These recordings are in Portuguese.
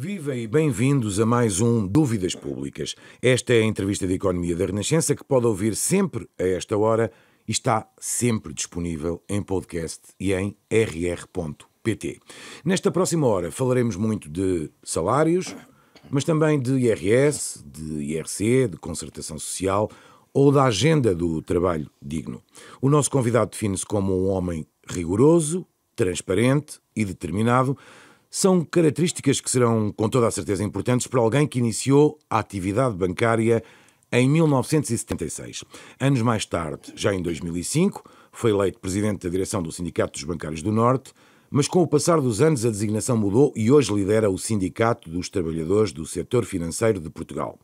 Viva e bem-vindos a mais um Dúvidas Públicas. Esta é a entrevista de Economia da Renascença que pode ouvir sempre a esta hora e está sempre disponível em podcast e em rr.pt. Nesta próxima hora falaremos muito de salários, mas também de IRS, de IRC, de concertação social ou da agenda do trabalho digno. O nosso convidado define-se como um homem rigoroso, transparente e determinado, são características que serão, com toda a certeza, importantes para alguém que iniciou a atividade bancária em 1976. Anos mais tarde, já em 2005, foi eleito presidente da direção do Sindicato dos Bancários do Norte, mas com o passar dos anos a designação mudou e hoje lidera o Sindicato dos Trabalhadores do Setor Financeiro de Portugal.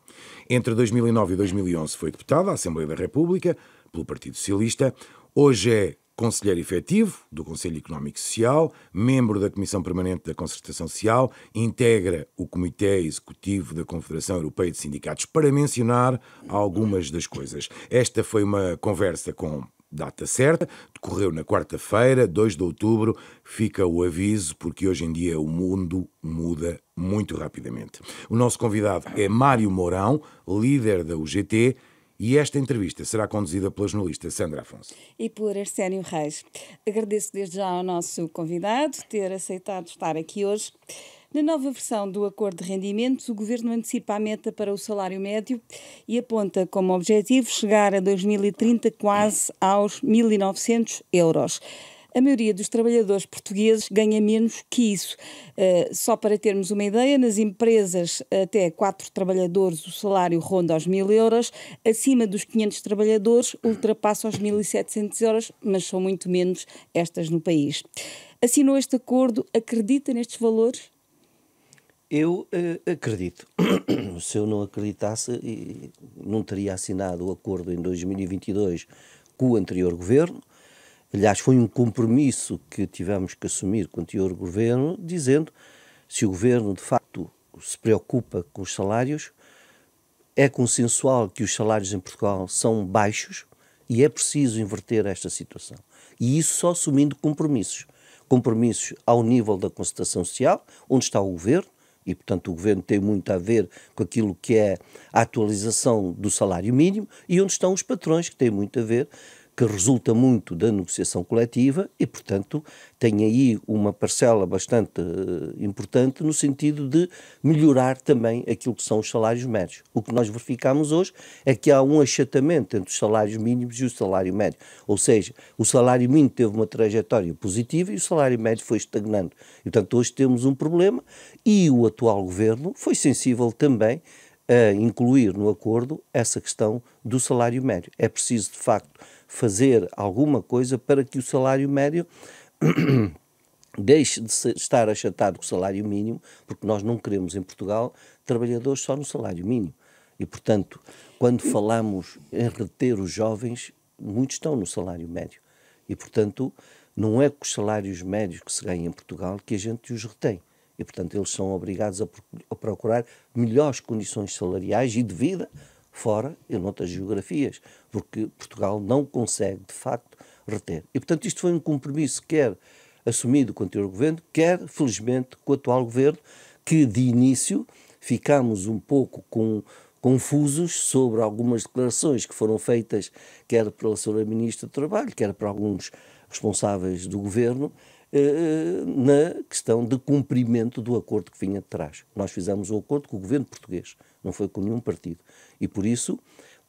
Entre 2009 e 2011 foi deputado à Assembleia da República pelo Partido Socialista, hoje é Conselheiro efetivo do Conselho Económico e Social, membro da Comissão Permanente da Concertação Social, integra o Comitê Executivo da Confederação Europeia de Sindicatos, para mencionar algumas das coisas. Esta foi uma conversa com data certa, decorreu na quarta-feira, 2 de outubro. Fica o aviso, porque hoje em dia o mundo muda muito rapidamente. O nosso convidado é Mário Mourão, líder da UGT e esta entrevista será conduzida pela jornalista Sandra Afonso. E por Arsénio Reis. Agradeço desde já ao nosso convidado ter aceitado estar aqui hoje. Na nova versão do Acordo de Rendimentos, o Governo antecipa a meta para o salário médio e aponta como objetivo chegar a 2030 quase aos 1.900 euros a maioria dos trabalhadores portugueses ganha menos que isso. Uh, só para termos uma ideia, nas empresas até quatro trabalhadores o salário ronda aos mil euros, acima dos 500 trabalhadores ultrapassa os 1.700 euros, mas são muito menos estas no país. Assinou este acordo, acredita nestes valores? Eu uh, acredito. Se eu não acreditasse, eh, não teria assinado o acordo em 2022 com o anterior governo aliás, foi um compromisso que tivemos que assumir com o anterior governo, dizendo se o governo de facto se preocupa com os salários, é consensual que os salários em Portugal são baixos e é preciso inverter esta situação. E isso só assumindo compromissos. Compromissos ao nível da concertação social, onde está o governo, e portanto o governo tem muito a ver com aquilo que é a atualização do salário mínimo, e onde estão os patrões, que têm muito a ver que resulta muito da negociação coletiva e, portanto, tem aí uma parcela bastante eh, importante no sentido de melhorar também aquilo que são os salários médios. O que nós verificamos hoje é que há um achatamento entre os salários mínimos e o salário médio. Ou seja, o salário mínimo teve uma trajetória positiva e o salário médio foi estagnando. E, portanto, hoje temos um problema e o atual governo foi sensível também a incluir no acordo essa questão do salário médio. É preciso, de facto, fazer alguma coisa para que o salário médio deixe de estar achatado com o salário mínimo, porque nós não queremos em Portugal trabalhadores só no salário mínimo. E, portanto, quando falamos em reter os jovens, muitos estão no salário médio. E, portanto, não é com os salários médios que se ganha em Portugal que a gente os retém. E, portanto, eles são obrigados a procurar melhores condições salariais e de vida fora e noutras geografias, porque Portugal não consegue, de facto, reter. E, portanto, isto foi um compromisso, quer assumido com o anterior governo, quer, felizmente, com o atual governo, que de início ficámos um pouco com, confusos sobre algumas declarações que foram feitas, quer pela Sra. Ministra do Trabalho, quer para alguns responsáveis do governo, eh, eh, na questão de cumprimento do acordo que vinha de trás. Nós fizemos um acordo com o governo português, não foi com nenhum partido. E por isso,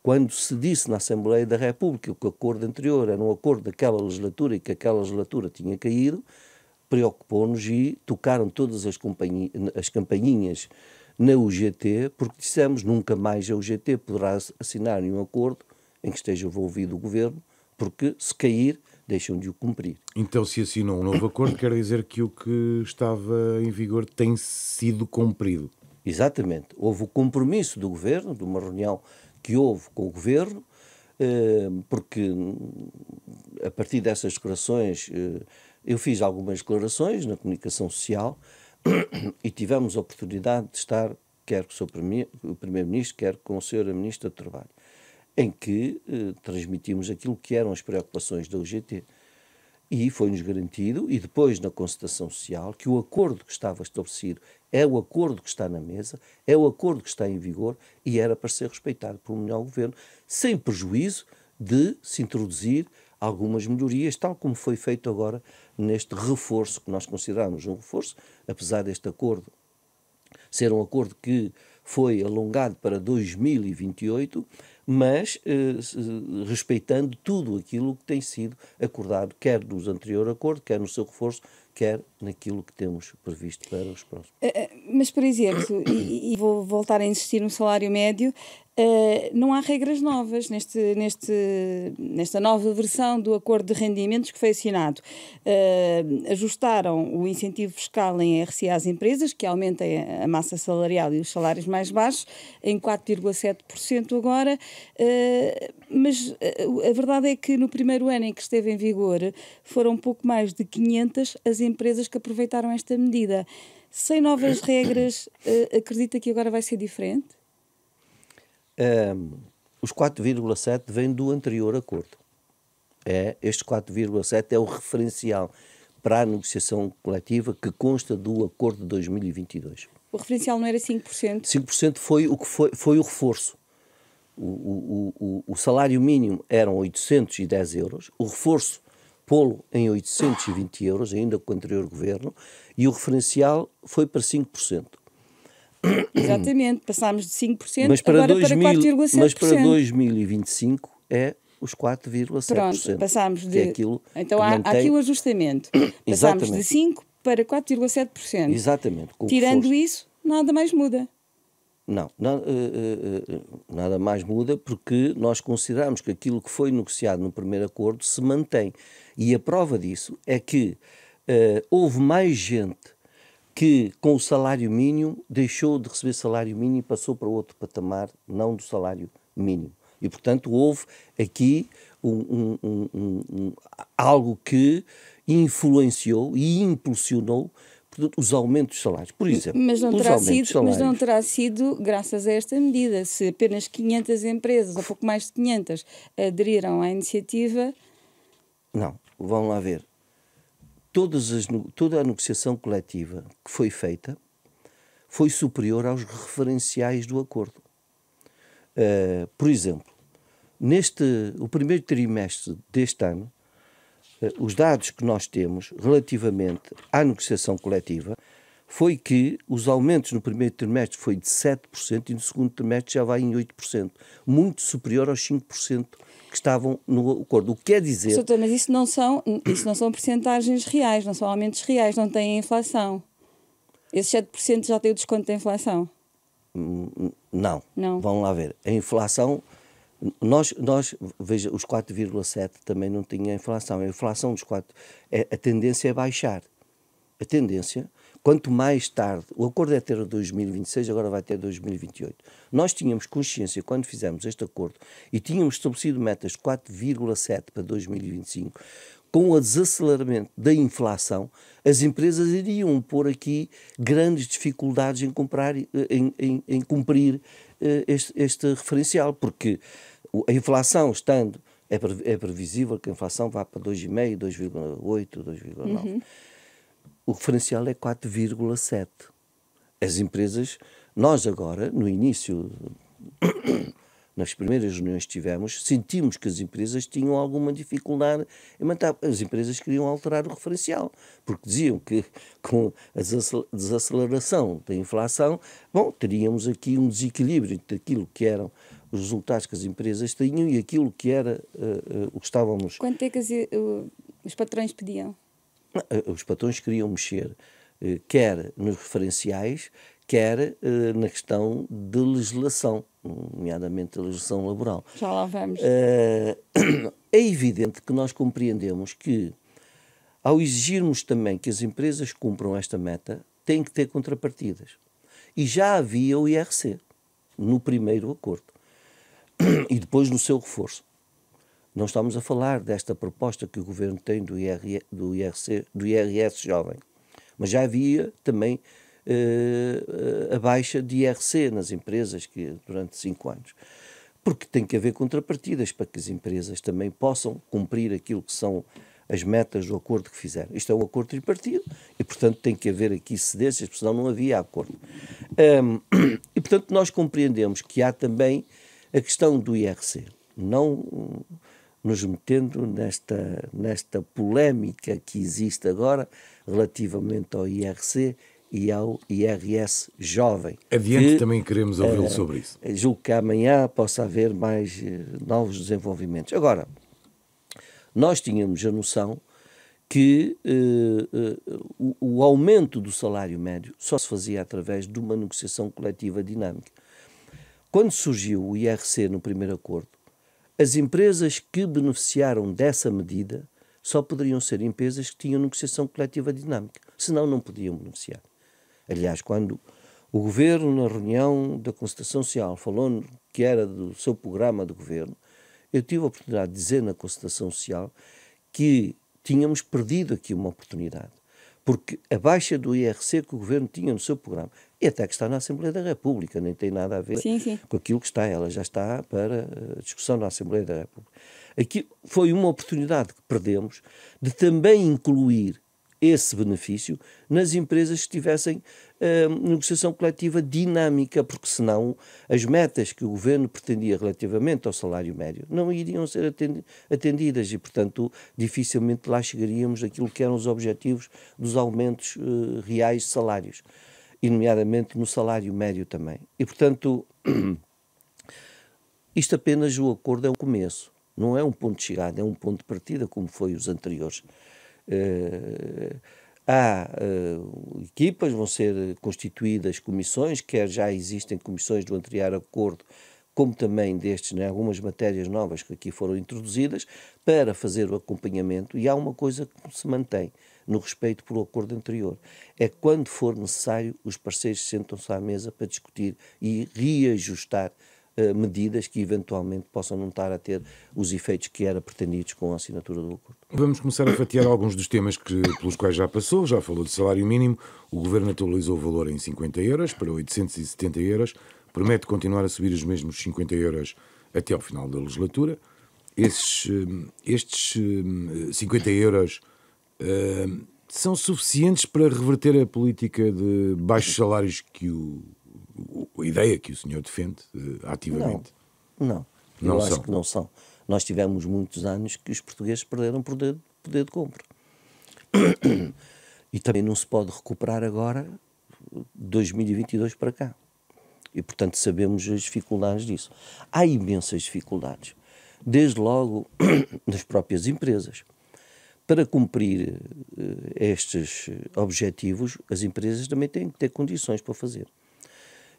quando se disse na Assembleia da República que o acordo anterior era um acordo daquela legislatura e que aquela legislatura tinha caído, preocupou-nos e tocaram todas as, as campainhas na UGT, porque dissemos nunca mais a UGT poderá assinar nenhum acordo em que esteja envolvido o governo, porque se cair, deixam de o cumprir. Então, se assinou um novo acordo, quer dizer que o que estava em vigor tem sido cumprido? Exatamente. Houve o compromisso do governo, de uma reunião que houve com o governo, eh, porque a partir dessas declarações eh, eu fiz algumas declarações na comunicação social e tivemos a oportunidade de estar, quer com o Sr. Primeiro-Ministro, quer com a Sra. Ministra do Trabalho, em que eh, transmitimos aquilo que eram as preocupações da UGT. E foi-nos garantido, e depois na concertação social, que o acordo que estava estabelecido é o acordo que está na mesa, é o acordo que está em vigor e era para ser respeitado por um melhor governo, sem prejuízo de se introduzir algumas melhorias, tal como foi feito agora neste reforço, que nós consideramos um reforço, apesar deste acordo ser um acordo que foi alongado para 2028 mas eh, respeitando tudo aquilo que tem sido acordado, quer nos anterior acordo, quer no seu reforço, quer naquilo que temos previsto para os próximos. Eh, eh, mas, por exemplo, e, e vou voltar a insistir no salário médio, eh, não há regras novas neste, neste, nesta nova versão do acordo de rendimentos que foi assinado. Uh, ajustaram o incentivo fiscal em RCA às empresas, que aumenta a massa salarial e os salários mais baixos, em 4,7% agora, uh, mas a verdade é que no primeiro ano em que esteve em vigor foram pouco mais de 500 as empresas que aproveitaram esta medida. Sem novas regras, acredita que agora vai ser diferente? Um, os 4,7 vêm do anterior acordo. É, este 4,7 é o referencial para a negociação coletiva que consta do acordo de 2022. O referencial não era 5%? 5% foi o, que foi, foi o reforço. O, o, o, o salário mínimo eram 810 euros, o reforço pô-lo em 820 euros, ainda com o anterior governo, e o referencial foi para 5%. Exatamente, passámos de 5% mas para agora 2000, para 4,7%. Mas para 2025 é os 4,7%. Pronto, passámos de. É aquilo então há, mantém... há aqui o ajustamento. passámos de 5% para 4,7%. Exatamente. Tirando isso, nada mais muda. Não, uh, uh, nada mais muda porque nós consideramos que aquilo que foi negociado no primeiro acordo se mantém. E a prova disso é que houve mais gente que com o salário mínimo deixou de receber salário mínimo e passou para outro patamar, não do salário mínimo. E, portanto, houve aqui um, um, um, algo que influenciou e impulsionou portanto, os aumentos de salários. Por exemplo, mas não, terá sido, salários, mas não terá sido graças a esta medida. Se apenas 500 empresas, ou pouco mais de 500, aderiram à iniciativa. Não, vão lá ver todas as, toda a negociação coletiva que foi feita foi superior aos referenciais do acordo. Uh, por exemplo, neste o primeiro trimestre deste ano, uh, os dados que nós temos relativamente à negociação coletiva foi que os aumentos no primeiro trimestre foi de 7% e no segundo trimestre já vai em 8%, muito superior aos 5% que estavam no acordo. O que quer dizer. Doutor, mas isso não, são, isso não são percentagens reais, não são aumentos reais, não têm inflação. Esse 7% já tem o desconto da inflação? Hum, não. não. Vão lá ver. A inflação. Nós, nós veja, os 4,7 também não tinha inflação. A inflação dos 4. A, é, a tendência é baixar. A tendência Quanto mais tarde, o acordo é ter 2026, agora vai ter 2028. Nós tínhamos consciência, quando fizemos este acordo, e tínhamos estabelecido metas 4,7 para 2025, com o desaceleramento da inflação, as empresas iriam pôr aqui grandes dificuldades em, comprar, eh, em, em, em cumprir eh, este, este referencial, porque a inflação estando é, é, previsível que a inflação vá para 2,5, 2,8, 2,9. Uhum o referencial é 4,7. As empresas, nós agora, no início, nas primeiras reuniões que tivemos, sentimos que as empresas tinham alguma dificuldade em manter. As empresas queriam alterar o referencial, porque diziam que com a desaceleração da inflação, bom, teríamos aqui um desequilíbrio entre aquilo que eram os resultados que as empresas tinham e aquilo que era uh, uh, o que estávamos. Quanto é que as, uh, os patrões pediam? Ah, os patrões queriam mexer, eh, quer nos referenciais, quer eh, na questão de legislação, nomeadamente a legislação laboral. Já lá vamos. Ah, é evidente que nós compreendemos que, ao exigirmos também que as empresas cumpram esta meta, têm que ter contrapartidas. E já havia o IRC no primeiro acordo e depois no seu reforço. Não estamos a falar desta proposta que o governo tem do, IR, do, IRC, do IRS jovem, mas já havia também uh, a baixa de IRC nas empresas que, durante cinco anos. Porque tem que haver contrapartidas para que as empresas também possam cumprir aquilo que são as metas do acordo que fizeram. Isto é um acordo tripartido e, portanto, tem que haver aqui cedências, senão não havia acordo. Um, e, portanto, nós compreendemos que há também a questão do IRC. Não nos metendo nesta, nesta polémica que existe agora relativamente ao IRC e ao IRS jovem. Adiante que, também queremos ouvi-lo eh, sobre isso. Eh, julgo que amanhã possa haver mais eh, novos desenvolvimentos. Agora, nós tínhamos a noção que uh, uh, o, o aumento do salário médio só se fazia através de uma negociação coletiva dinâmica. Quando surgiu o IRC no primeiro acordo, as empresas que beneficiaram dessa medida só poderiam ser empresas que tinham negociação coletiva dinâmica, senão não podiam beneficiar. Aliás, quando o governo, na reunião da concertação social, falou que era do seu programa de governo, eu tive a oportunidade de dizer na concertação social que tínhamos perdido aqui uma oportunidade, porque a baixa do IRC que o governo tinha no seu programa e até que está na Assembleia da República, nem tem nada a ver sim, sim. com aquilo que está, ela já está para eh, discussão na Assembleia da República. Aqui foi uma oportunidade que perdemos de também incluir esse benefício nas empresas que tivessem uh, negociação coletiva dinâmica, porque senão as metas que o governo pretendia relativamente ao salário médio não iriam ser atendidas e, portanto, dificilmente lá chegaríamos àquilo que eram os objetivos dos aumentos uh, reais de salários e, nomeadamente, no salário médio também. E, portanto, isto apenas o acordo é um começo, não é um ponto de chegada, é um ponto de partida, como foi os anteriores. Uh, há uh, equipas, vão ser constituídas comissões, quer já existem comissões do anterior acordo, como também destes, né, algumas matérias novas que aqui foram introduzidas, para fazer o acompanhamento, e há uma coisa que se mantém, no respeito pelo acordo anterior. É quando for necessário, os parceiros sentam-se à mesa para discutir e reajustar uh, medidas que eventualmente possam não estar a ter os efeitos que eram pretendidos com a assinatura do acordo. Vamos começar a fatiar alguns dos temas que, pelos quais já passou. Já falou de salário mínimo, o governo atualizou o valor em 50 euros para 870 euros, promete continuar a subir os mesmos 50 euros até ao final da legislatura. Esses, eh, estes 50 eh, euros são suficientes para reverter a política de baixos salários que o, a ideia que o senhor defende uh, ativamente? Não, não. não eu são. acho que não são. Nós tivemos muitos anos que os portugueses perderam poder, poder de compra. e também não se pode recuperar agora 2022 para cá. E, portanto, sabemos as dificuldades disso. Há imensas dificuldades. Desde logo nas próprias empresas para cumprir eh, estes objetivos, as empresas também têm que ter condições para fazer.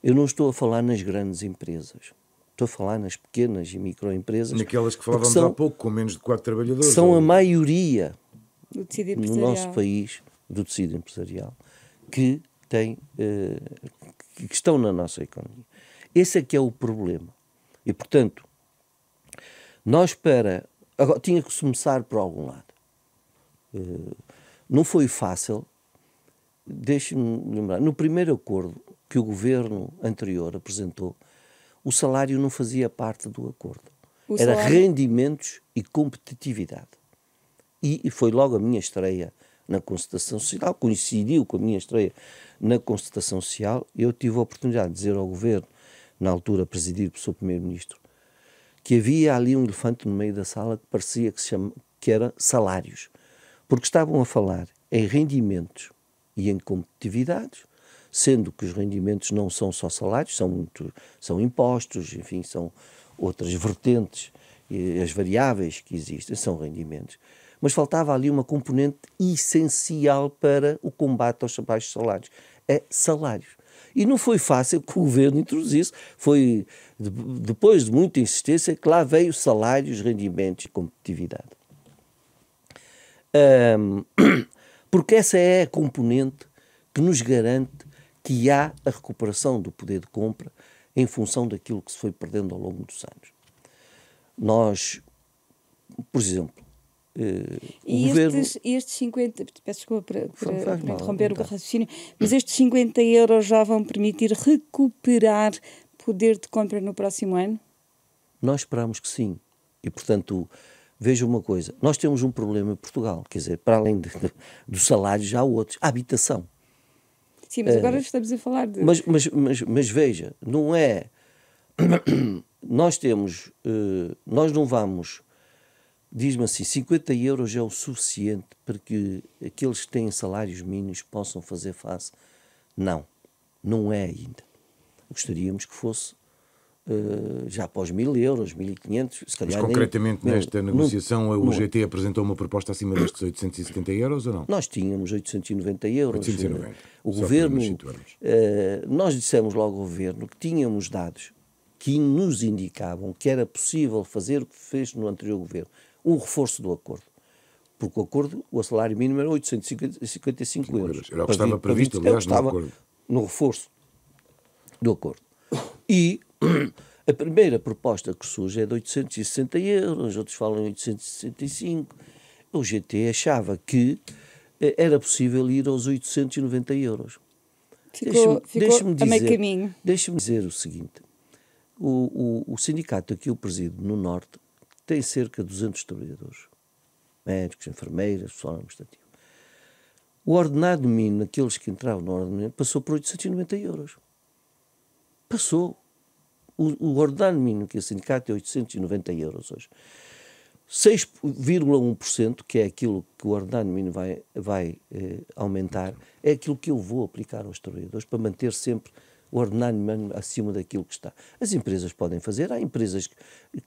Eu não estou a falar nas grandes empresas. Estou a falar nas pequenas e microempresas. Naquelas que falávamos são, há pouco, com menos de 4 trabalhadores. São ou... a maioria do no nosso país, do tecido empresarial, que, tem, eh, que estão na nossa economia. Esse é que é o problema. E, portanto, nós para... Agora, tinha que começar por algum lado. Não foi fácil. Deixe-me lembrar, no primeiro acordo que o governo anterior apresentou, o salário não fazia parte do acordo. O Era salário? rendimentos e competitividade. E, e foi logo a minha estreia na constatação social, coincidiu com a minha estreia na constatação social. Eu tive a oportunidade de dizer ao governo, na altura presidido pelo seu primeiro-ministro, que havia ali um elefante no meio da sala que parecia que, se chama, que era salários porque estavam a falar em rendimentos e em competitividades, sendo que os rendimentos não são só salários, são, muito, são impostos, enfim, são outras vertentes, as variáveis que existem são rendimentos. Mas faltava ali uma componente essencial para o combate aos baixos salários, é salários. E não foi fácil que o governo introduzisse. Foi, depois de muita insistência, que lá veio salários, rendimentos e competitividade. Um, porque essa é a componente que nos garante que há a recuperação do poder de compra em função daquilo que se foi perdendo ao longo dos anos. Nós, por exemplo, eh, e governo... estes, estes 50, peço desculpa para, para, para interromper o raciocínio, mas estes 50 euros já vão permitir recuperar poder de compra no próximo ano? Nós esperamos que sim. E, portanto, veja uma coisa, nós temos um problema em Portugal, quer dizer, para além do salário já há outros, a habitação. Sim, mas eh, agora estamos a falar de... Mas, mas, mas, mas veja, não é... nós temos, eh, nós não vamos, diz-me assim, 50 euros é o suficiente para que aqueles que têm salários mínimos possam fazer face. Não, não é ainda. Gostaríamos que fosse eh, já para os mil euros, 1500, se calhar. Mas concretamente nem, nesta negociação, o GT apresentou uma proposta acima destes 870 euros ou não? Nós tínhamos 890 euros. 890, eh, o governo. Eh, nós dissemos logo ao governo que tínhamos dados que nos indicavam que era possível fazer o que fez no anterior governo, um reforço do acordo porque o acordo, o salário mínimo era 855 euros. euros. Era o que estava previsto, aliás, no acordo. No reforço do acordo. E a primeira proposta que surge é de 860 euros, outros falam em 865. O GT achava que eh, era possível ir aos 890 euros. Ficou, deixa-me, ficou deixa dizer, caminho. Deixa-me dizer o seguinte. O, o, o sindicato aqui eu presido no Norte tem cerca de 200 trabalhadores. Médicos, enfermeiras, pessoal administrativo. O ordenado mínimo, aqueles que entravam no ordenado passou por 890 euros. Passou. O, ordenado mínimo que o sindicato é 890 euros hoje. 6,1%, que é aquilo que o ordenado mínimo vai, vai eh, aumentar, é aquilo que eu vou aplicar aos trabalhadores para manter sempre o ordenado mínimo acima daquilo que está. As empresas podem fazer, há empresas que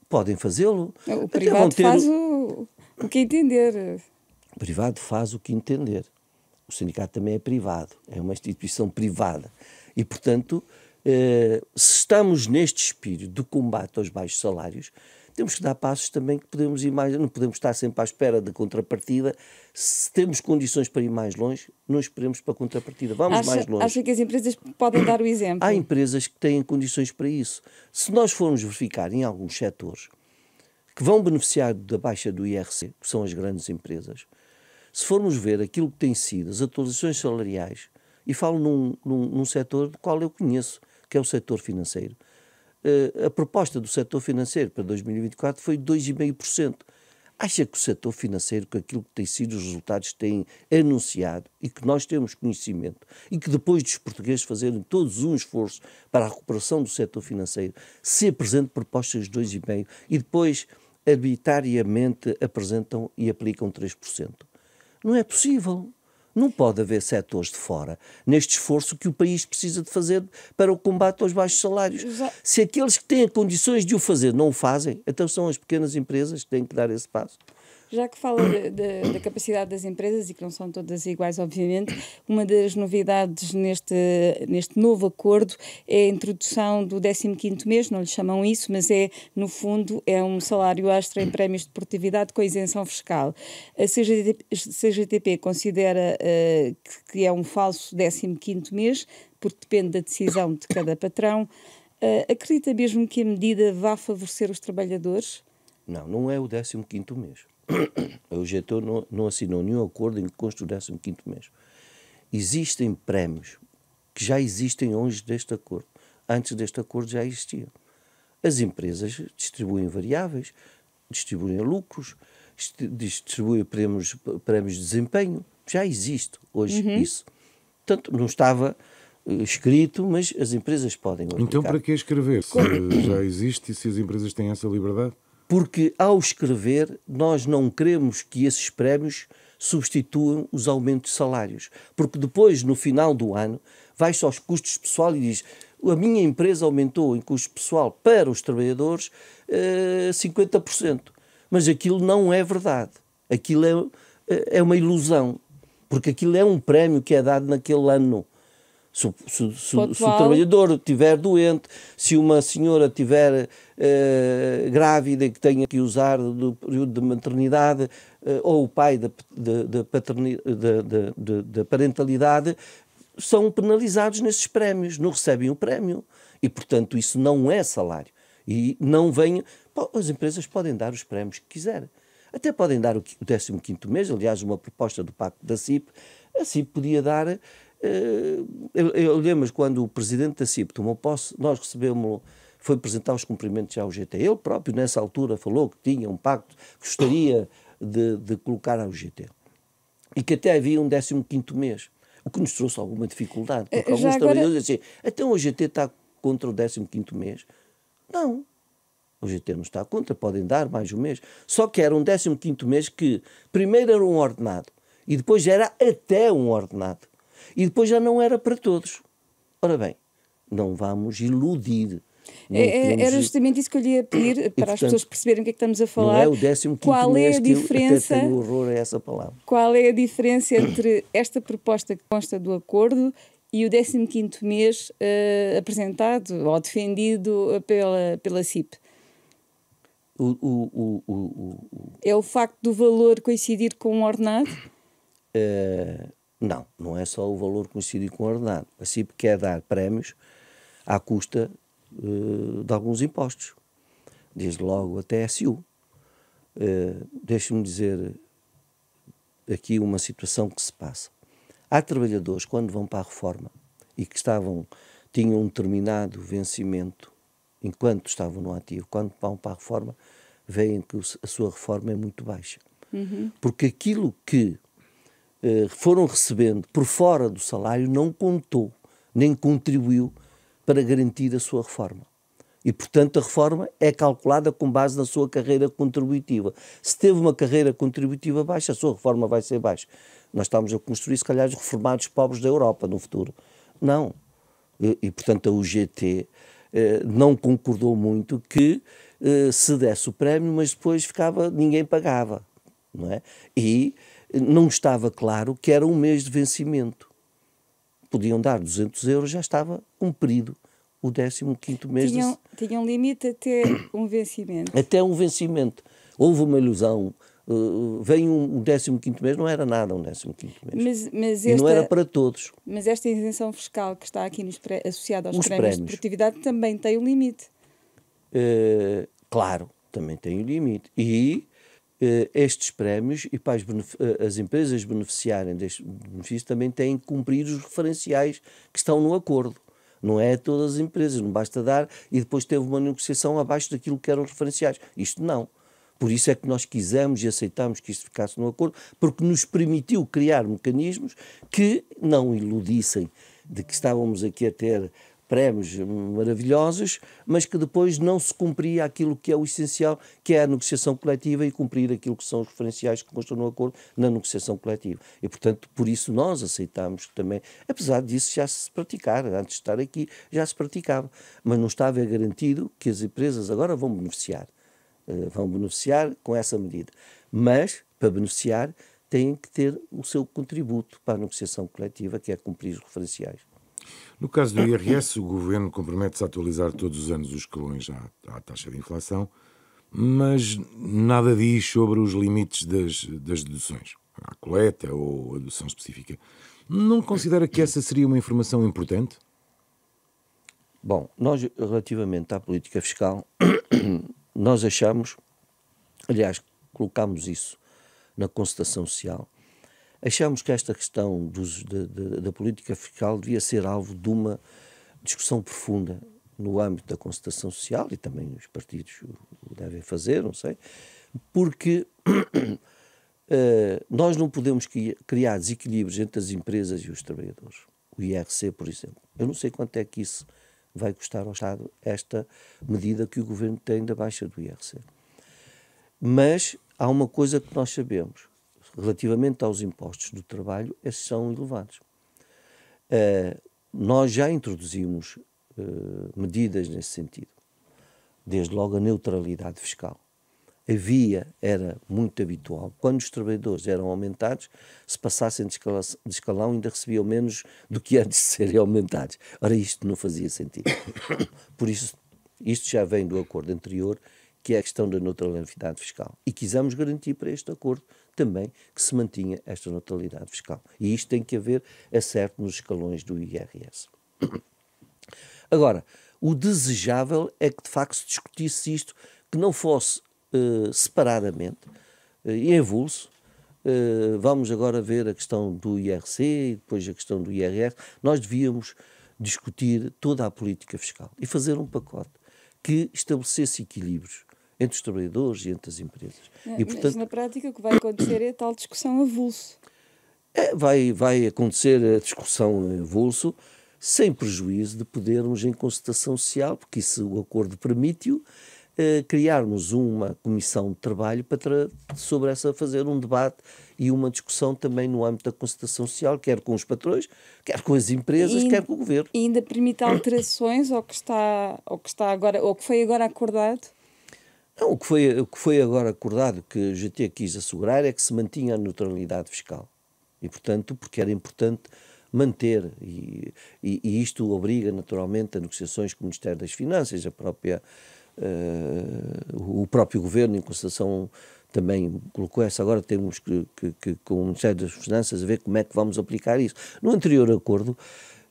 podem fazê-lo. O privado ter... faz o, o que entender. O privado faz o que entender. O sindicato também é privado, é uma instituição privada. E, portanto, eh, se estamos neste espírito de combate aos baixos salários, temos que dar passos também que podemos ir mais, não podemos estar sempre à espera da contrapartida. Se temos condições para ir mais longe, não esperemos para a contrapartida, vamos acha, mais longe. Acha que as empresas podem dar o exemplo? Há empresas que têm condições para isso. Se nós formos verificar em alguns setores que vão beneficiar da baixa do IRC, que são as grandes empresas, se formos ver aquilo que tem sido as atualizações salariais, e falo num, num, num setor do qual eu conheço, que é o setor financeiro, eh, a proposta do setor financeiro para 2024 foi 2,5%. Acha que o setor financeiro, com aquilo que tem sido os resultados que têm anunciado e que nós temos conhecimento, e que depois dos portugueses fazerem todos um esforço para a recuperação do setor financeiro, se apresente propostas de 2,5% e depois arbitrariamente apresentam e aplicam 3%? Não é possível. Não pode haver setores de fora neste esforço que o país precisa de fazer para o combate aos baixos salários. Exato. Se aqueles que têm condições de o fazer não o fazem, então são as pequenas empresas que têm que dar esse passo. Já que fala de, de, da capacidade das empresas, e que não são todas iguais, obviamente, uma das novidades neste, neste novo acordo é a introdução do 15 mês, não lhe chamam isso, mas é, no fundo, é um salário extra em prémios de produtividade com isenção fiscal. A CGTP, CGTP considera uh, que, que é um falso 15 mês, porque depende da decisão de cada patrão. Uh, acredita mesmo que a medida vá favorecer os trabalhadores? Não, não é o 15 mês o Getúlio não, não assinou nenhum acordo em que consta o 15 mês. Existem prémios que já existem hoje deste acordo. Antes deste acordo já existiam. As empresas distribuem variáveis, distribuem lucros, distribuem prémios, prémios de desempenho. Já existe hoje uhum. isso. Portanto, não estava eh, escrito, mas as empresas podem então, aplicar. Então, para que escrever se já existe e se as empresas têm essa liberdade? porque ao escrever nós não queremos que esses prémios substituam os aumentos de salários, porque depois, no final do ano, vais aos custos pessoal e diz a minha empresa aumentou em custo pessoal para os trabalhadores eh, 50%. Mas aquilo não é verdade. Aquilo é, eh, é uma ilusão, porque aquilo é um prémio que é dado naquele ano. Se, se, se, se, o trabalhador estiver doente, se uma senhora estiver uh, eh, grávida que tenha que usar do período de maternidade uh, ou o pai da, da, da, da parentalidade, são penalizados nesses prémios, não recebem o prémio. E, portanto, isso não é salário. E não vem. As empresas podem dar os prémios que quiserem. Até podem dar o 15 mês, aliás, uma proposta do Pacto da CIP. A CIP podia dar eh, eu, eu lembro quando o presidente da CIP tomou posse, nós recebemos foi apresentar os cumprimentos ao GT. Ele próprio, nessa altura, falou que tinha um pacto que gostaria de, de colocar ao GT. E que até havia um 15 mês, o que nos trouxe alguma dificuldade, porque eh, Já alguns agora... trabalhadores diziam assim, então o GT está contra o 15 mês? Não, o GT não está contra, podem dar mais um mês. Só que era um 15 mês que primeiro era um ordenado e depois era até um ordenado. E depois já não era para todos. Ora bem, não vamos iludir. é, temos... É, era justamente isso que eu lhe ia pedir para portanto, as pessoas perceberem o que é que estamos a falar. Não é o qual é a diferença? Eu, horror a essa palavra. Qual é a diferença entre esta proposta que consta do acordo e o 15 mês uh, apresentado ou defendido pela, pela CIP? O, o, o, é o facto do valor coincidir com o um ordenado? Uh, não, não é só o valor conhecido e coordenado. A CIP quer dar prémios à custa uh, de alguns impostos. desde logo a SU. Uh, eh, Deixe-me dizer aqui uma situação que se passa. Há trabalhadores, quando vão para a reforma e que estavam, tinham um determinado vencimento enquanto estavam no ativo, quando vão para a reforma, veem que a sua reforma é muito baixa. Uhum. Porque aquilo que eh, foram recebendo por fora do salário não contou, nem contribuiu para garantir a sua reforma. E, portanto, a reforma é calculada com base na sua carreira contributiva. Se teve uma carreira contributiva baixa, a sua reforma vai ser baixa. Nós estamos a construir, se calhar, os reformados pobres da Europa no futuro. Não. E, e portanto, a UGT eh, não concordou muito que eh, se desse o prémio, mas depois ficava, ninguém pagava. Não é? E não estava claro que era um mês de vencimento. Podiam dar 200 euros, já estava cumprido o 15º mês. Tinham, de... tinham limite até um vencimento. Até um vencimento. Houve uma ilusão. Uh, vem um, um 15º mês, não era nada um 15º mês. Mas, mas esta, e não era para todos. Mas esta isenção fiscal que está aqui nos pré, associada aos Os prémios, prémios de produtividade também tem um limite. Uh, claro, também tem um limite. E eh, estes prémios e para as, eh, as, empresas beneficiarem deste benefício também têm que cumprir os referenciais que estão no acordo. Não é a todas as empresas, não basta dar e depois teve uma negociação abaixo daquilo que eram os referenciais. Isto não. Por isso é que nós quisemos e aceitamos que isto ficasse no acordo, porque nos permitiu criar mecanismos que não iludissem de que estávamos aqui a ter prémios maravilhosos, mas que depois não se cumpria aquilo que é o essencial, que é a negociação coletiva e cumprir aquilo que são os referenciais que constam no acordo na negociação coletiva. E, portanto, por isso nós aceitamos também, apesar disso já se praticar, antes de estar aqui já se praticava, mas não estava garantido que as empresas agora vão beneficiar, eh, vão beneficiar com essa medida. Mas, para beneficiar, têm que ter o seu contributo para a negociação coletiva, que é cumprir os referenciais. No caso do IRS, o governo compromete-se a atualizar todos os anos os escalões à, à, taxa de inflação, mas nada diz sobre os limites das, das deduções, a coleta ou a dedução específica. Não considera que essa seria uma informação importante? Bom, nós, relativamente à política fiscal, nós achamos, aliás, colocamos isso na constatação social, Achamos que esta questão dos, de, de, da política fiscal devia ser alvo de uma discussão profunda no âmbito da concertação social, e também os partidos o devem fazer, não sei, porque uh, nós não podemos criar desequilíbrios entre as empresas e os trabalhadores. O IRC, por exemplo. Eu não sei quanto é que isso vai custar ao Estado, esta medida que o governo tem da baixa do IRC. Mas há uma coisa que nós sabemos: relativamente aos impostos do trabalho, esses são elevados. Uh, nós já introduzimos uh, medidas nesse sentido. Desde logo a neutralidade fiscal. Havia, era muito habitual, quando os trabalhadores eram aumentados, se passassem de escalão, de escalão ainda recebiam menos do que antes de serem aumentados. Ora, isto não fazia sentido. Por isso, isto já vem do acordo anterior, que é a questão da neutralidade fiscal. E quisemos garantir para este acordo também que se mantinha esta neutralidade fiscal. E isto tem que haver acerto nos escalões do IRS. Agora, o desejável é que de facto se discutisse isto, que não fosse uh, separadamente e uh, em vulso. Uh, eh, vamos agora ver a questão do IRC e depois a questão do IRR Nós devíamos discutir toda a política fiscal e fazer um pacote que estabelecesse equilíbrios entre os trabalhadores e entre as empresas. Não, é, e, portanto, mas na prática o que vai acontecer é a tal discussão avulso. É, vai, vai acontecer a discussão avulso, sem prejuízo de podermos, em consultação social, porque isso o acordo permite-o, eh, criarmos uma comissão de trabalho para tra sobre essa fazer um debate e uma discussão também no âmbito da consultação social, quer com os patrões, quer com as empresas, e, quer com o governo. E ainda permite alterações ao que está, ao que está agora, ou que foi agora acordado? o que, foi, o que foi agora acordado, que o GT quis assegurar, é que se mantinha a neutralidade fiscal. E, portanto, porque era importante manter, e, e, e isto obriga naturalmente a negociações com o Ministério das Finanças, a própria, uh, o próprio governo, em constatação também colocou essa, agora temos que, que, que, com o Ministério das Finanças a ver como é que vamos aplicar isso. No anterior acordo,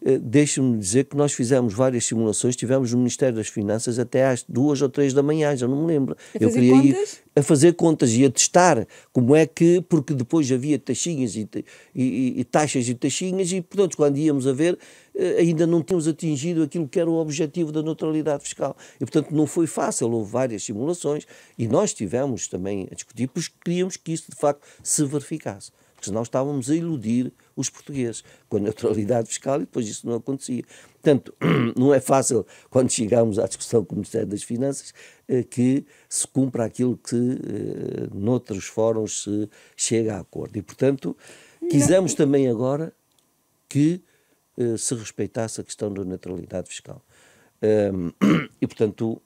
eh, deixe-me dizer que nós fizemos várias simulações, tivemos no Ministério das Finanças até às duas ou três da manhã, já não me lembro. Eu queria contas? ir a fazer contas e a testar como é que, porque depois havia taxinhas e, e, e taxas e taxinhas, e portanto, quando íamos a ver, eh, ainda não tínhamos atingido aquilo que era o objetivo da neutralidade fiscal. E portanto, não foi fácil, houve várias simulações e nós tivemos também a discutir, pois queríamos que isso de facto se verificasse, porque senão estávamos a iludir os portugueses, com a neutralidade fiscal, e depois isso não acontecia. Portanto, não é fácil, quando chegamos à discussão com o Ministério das Finanças, eh, que se cumpra aquilo que eh, noutros fóruns se chega a acordo. E, portanto, quisemos também agora que eh, se respeitasse a questão da neutralidade fiscal. Ehm, e, portanto,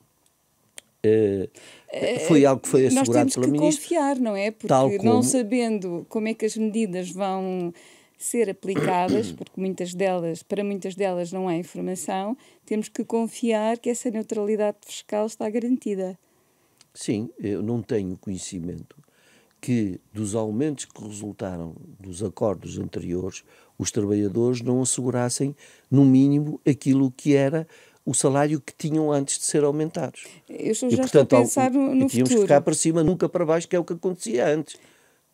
foi algo que foi assegurado Nós temos que confiar, não é? Porque como... não sabendo como é que as medidas vão ser aplicadas, porque muitas delas, para muitas delas não há informação, temos que confiar que essa neutralidade fiscal está garantida. Sim, eu não tenho conhecimento que dos aumentos que resultaram dos acordos anteriores, os trabalhadores não assegurassem, no mínimo, aquilo que era o salário que tinham antes de ser aumentados. Eu já e, portanto, estou no, no e tínhamos futuro. ficar para cima, nunca para baixo, que é o que acontecia antes.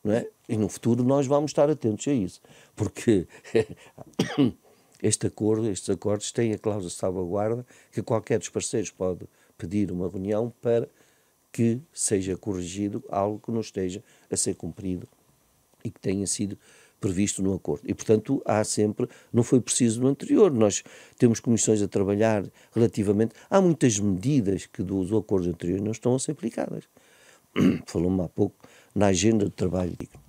Não é? E no futuro nós vamos estar atentos a isso porque este acordo, estes acordos têm a cláusula de salvaguarda que qualquer dos parceiros pode pedir uma reunião para que seja corrigido algo que não esteja a ser cumprido e que tenha sido previsto no acordo. E, portanto, há sempre, não foi preciso no anterior, nós temos comissões a trabalhar relativamente, há muitas medidas que do, acordo anterior não estão a ser aplicadas. Falou-me há pouco na agenda de trabalho digno.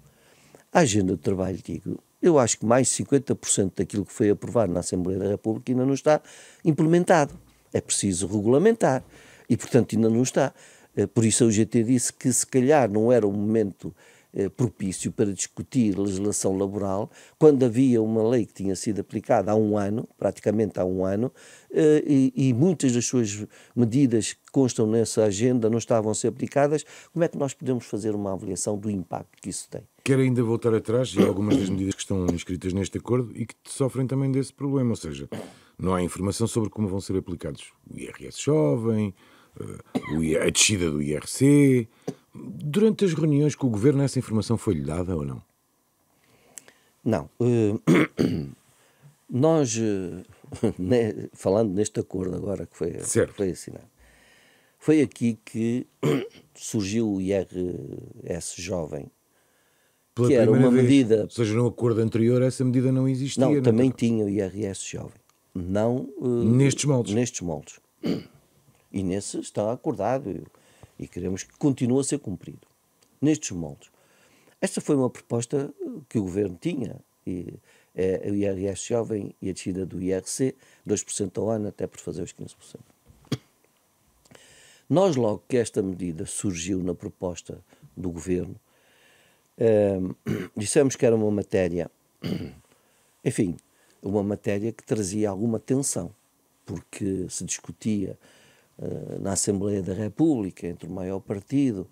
A agenda de trabalho digno eu acho que mais de 50% daquilo que foi aprovado na Assembleia da República ainda não está implementado. É preciso regulamentar e, portanto, ainda não está. Eh, por isso a UGT disse que se calhar não era o momento eh, propício para discutir legislação laboral, quando havia uma lei que tinha sido aplicada há um ano, praticamente há um ano, eh, e, e, muitas das suas medidas que constam nessa agenda não estavam a ser aplicadas, como é que nós podemos fazer uma avaliação do impacto que isso tem? quero ainda voltar atrás e algumas das medidas que estão inscritas neste acordo e que sofrem também desse problema, ou seja, não há informação sobre como vão ser aplicados o IRS jovem, eh, a descida do IRC. Durante as reuniões com o governo, essa informação foi-lhe dada ou não? Não. Eh, nós, eh, falando neste acordo agora que foi, que foi assinado, foi aqui que surgiu o IRS jovem pela que era uma vez, medida. Ou seja, no acordo anterior essa medida não existia. Não, também é? tinha o IRS jovem. Não. Uh, nestes moldes. Nestes moldes. E nesse está acordado e queremos que continue a ser cumprido. Nestes moldes. Esta foi uma proposta eh, que o governo tinha. E, é, eh, o IRS jovem e a descida do IRC, 2% ao ano, até por fazer os 15%. Nós, logo que esta medida surgiu na proposta do governo, dissemos que era uma matéria, enfim, uma matéria que trazia alguma tensão, porque se discutia ah, na Assembleia da República, entre o maior partido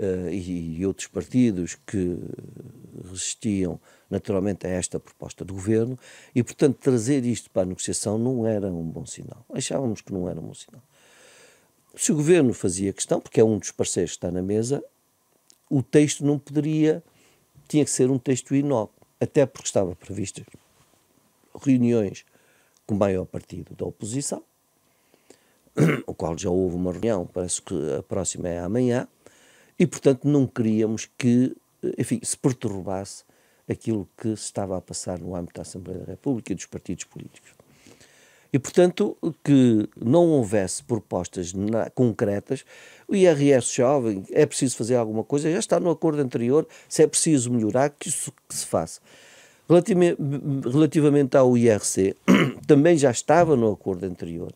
ah, e, e, outros partidos que resistiam naturalmente a esta proposta do governo, e portanto trazer isto para a negociação não era um bom sinal. Achávamos que não era um bom sinal. Se o governo fazia questão, porque é um dos parceiros que está na mesa, o texto não poderia, tinha que ser um texto inócuo, até porque estava previstas reuniões com o maior partido da oposição, o qual já houve uma reunião, parece que a próxima é amanhã, e portanto não queríamos que, enfim, se perturbasse aquilo que se estava a passar no âmbito da Assembleia da República e dos partidos políticos. E, portanto, que não houvesse propostas na, concretas, o IRS jovem, é preciso fazer alguma coisa, já está no acordo anterior, se é preciso melhorar, que isso que se faça. Relativamente, relativamente ao IRC, também já estava no acordo anterior.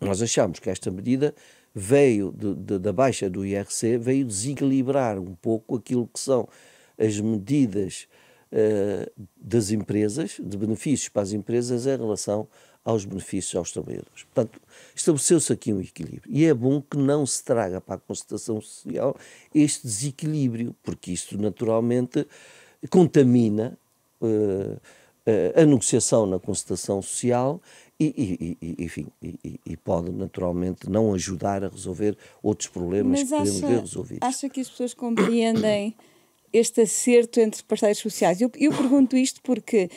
Nós achamos que esta medida veio de, de, da baixa do IRC, veio desequilibrar um pouco aquilo que são as medidas uh, das empresas, de benefícios para as empresas em relação aos benefícios aos trabalhadores. Portanto, estabeleceu-se aqui um equilíbrio. E é bom que não se traga para a constatação social este desequilíbrio, porque isto naturalmente contamina uh, a negociação na constatação social e, e, e enfim, e, e, pode naturalmente não ajudar a resolver outros problemas Mas que podemos ver resolvidos. Acha que as pessoas compreendem este acerto entre parceiros sociais? Eu, eu pergunto isto porque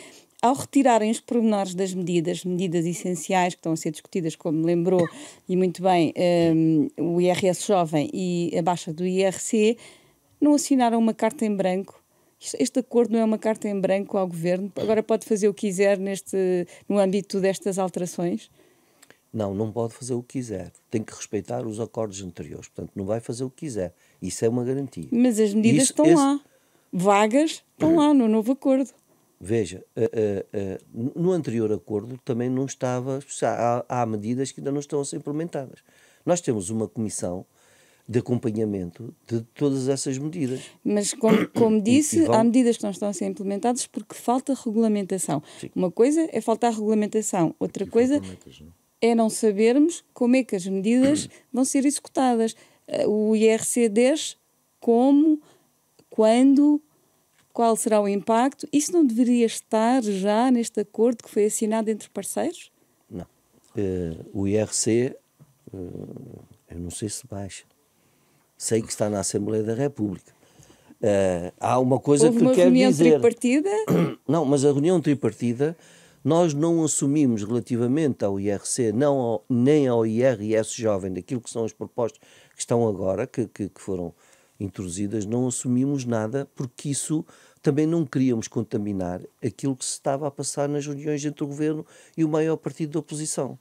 ao retirarem os pormenores das medidas, medidas essenciais que estão a ser discutidas, como lembrou e muito bem um, o IRS Jovem e a baixa do IRC, não assinaram uma carta em branco este acordo não é uma carta em branco ao governo? Agora pode fazer o que quiser neste, no âmbito destas alterações? Não, não pode fazer o que quiser. Tem que respeitar os acordos anteriores. Portanto, não vai fazer o que quiser. Isso é uma garantia. Mas as medidas Isso, estão esse... lá. Vagas estão lá no novo acordo. Veja, uh, uh, no anterior acordo também não estava. Há, há, medidas que ainda não estão a ser implementadas. Nós temos uma comissão de acompanhamento de todas essas medidas. Mas, como, como disse, e, e vão... há medidas que não estão a ser implementadas porque falta regulamentação. Sim. Uma coisa é faltar regulamentação, outra e coisa não? É? é não sabermos como é que as medidas vão ser executadas. O IRC 10, como, quando, qual será o impacto. Isso não deveria estar já neste acordo que foi assinado entre parceiros? Não. Uh, o IRC, uh, eh, eu não sei se baixa. Sei que está na Assembleia da República. Uh, há uma coisa Houve que uma quero dizer. tripartida? Não, mas a reunião tripartida nós não assumimos relativamente ao IRC, não ao, nem ao IRS jovem, daquilo que são as propostas que estão agora, que, que, que foram introduzidas, não assumimos nada, porque isso também não queríamos contaminar aquilo que se estava a passar nas reuniões entre o governo e o maior partido da oposição.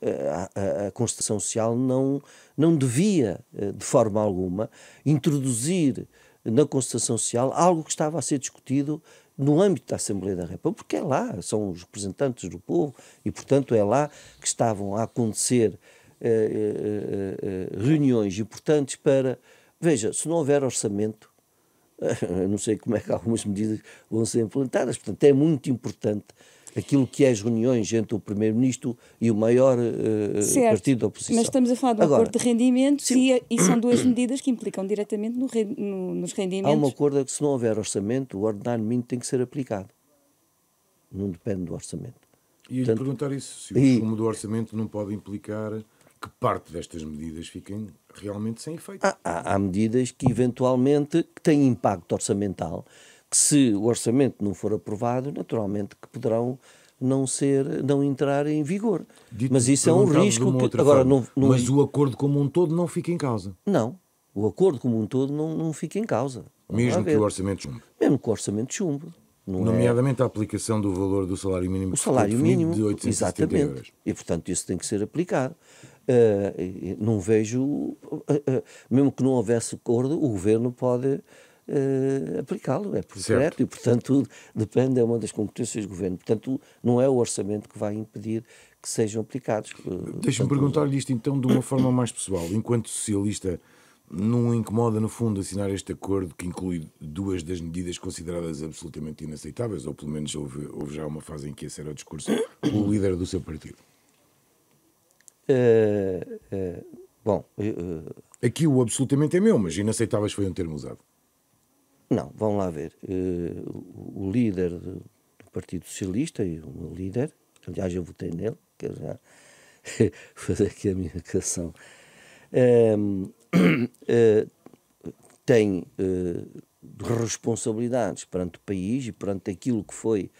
Eh, a, a, a Constituição Social não, não devia, eh, de forma alguma, introduzir na Constituição Social algo que estava a ser discutido no âmbito da Assembleia da República, porque é lá, são os representantes do povo e, portanto, é lá que estavam a acontecer eh, eh, eh, eh reuniões importantes para Veja, se não houver orçamento, eu não sei como é que algumas medidas vão ser implementadas. Portanto, é muito importante aquilo que é as reuniões entre o Primeiro-Ministro e o maior uh, certo, partido da oposição. Mas estamos a falar do Agora, acordo de rendimentos e, eh, e, são duas medidas que implicam diretamente no, no, nos rendimentos. Há um acordo que, se não houver orçamento, o ordenado mínimo tem que ser aplicado. Não depende do orçamento. E lhe perguntar isso, se o e, sumo do orçamento não pode implicar que parte destas medidas fiquem realmente sem efeito. Há, há, há medidas que eventualmente que têm impacto orçamental, que se o orçamento não for aprovado, naturalmente que poderão não ser, não entrar em vigor. Dito, mas isso é um risco que agora não, não, Mas o acordo como um todo não fica em causa. Não, o acordo como um todo não, não fica em causa. Mesmo que o orçamento chumbe. Mesmo que o orçamento chumbe. Não é? Nomeadamente é... a aplicação do valor do salário mínimo. O salário mínimo, de 870 exatamente. Euros. E portanto isso tem que ser aplicado. Eh, não vejo, eh, eh, mesmo que não houvesse acordo, o governo pode aplicá-lo, é por decreto, e portanto depende, é uma das competências do governo. Portanto, não é o orçamento que vai impedir que sejam aplicados. Deixa-me perguntar-lhe isto então de uma forma mais pessoal. Enquanto socialista, não incomoda no fundo assinar este acordo que inclui duas das medidas consideradas absolutamente inaceitáveis, ou pelo menos houve, houve já uma fase em que esse era o discurso do líder do seu partido? Eh, eh, bom. Uh, Aqui o absolutamente é meu, mas inaceitáveis foi um termo usado. Não, vão lá ver. o líder do, Partido Socialista e o meu líder, aliás, eu votei nele, quero já fazer aqui a minha educação, ehm, tem responsabilidades perante o país e perante aquilo que foi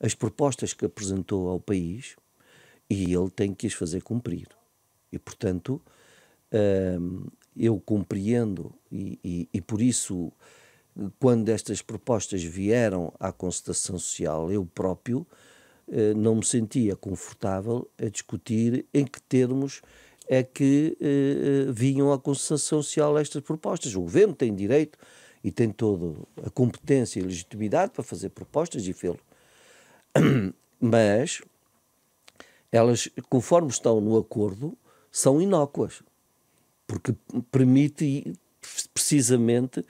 as propostas que apresentou ao país, e ele tem que as fazer cumprir. E, portanto, hum, eu compreendo e, e, e, por isso, quando estas propostas vieram à constatação social, eu próprio eh, não me sentia confortável a discutir em que termos é que eh, eh, vinham à constatação social estas propostas. O governo tem direito e tem toda a competência e legitimidade para fazer propostas e fê-lo. Mas elas, conforme estão no acordo, são inócuas, porque permite precisamente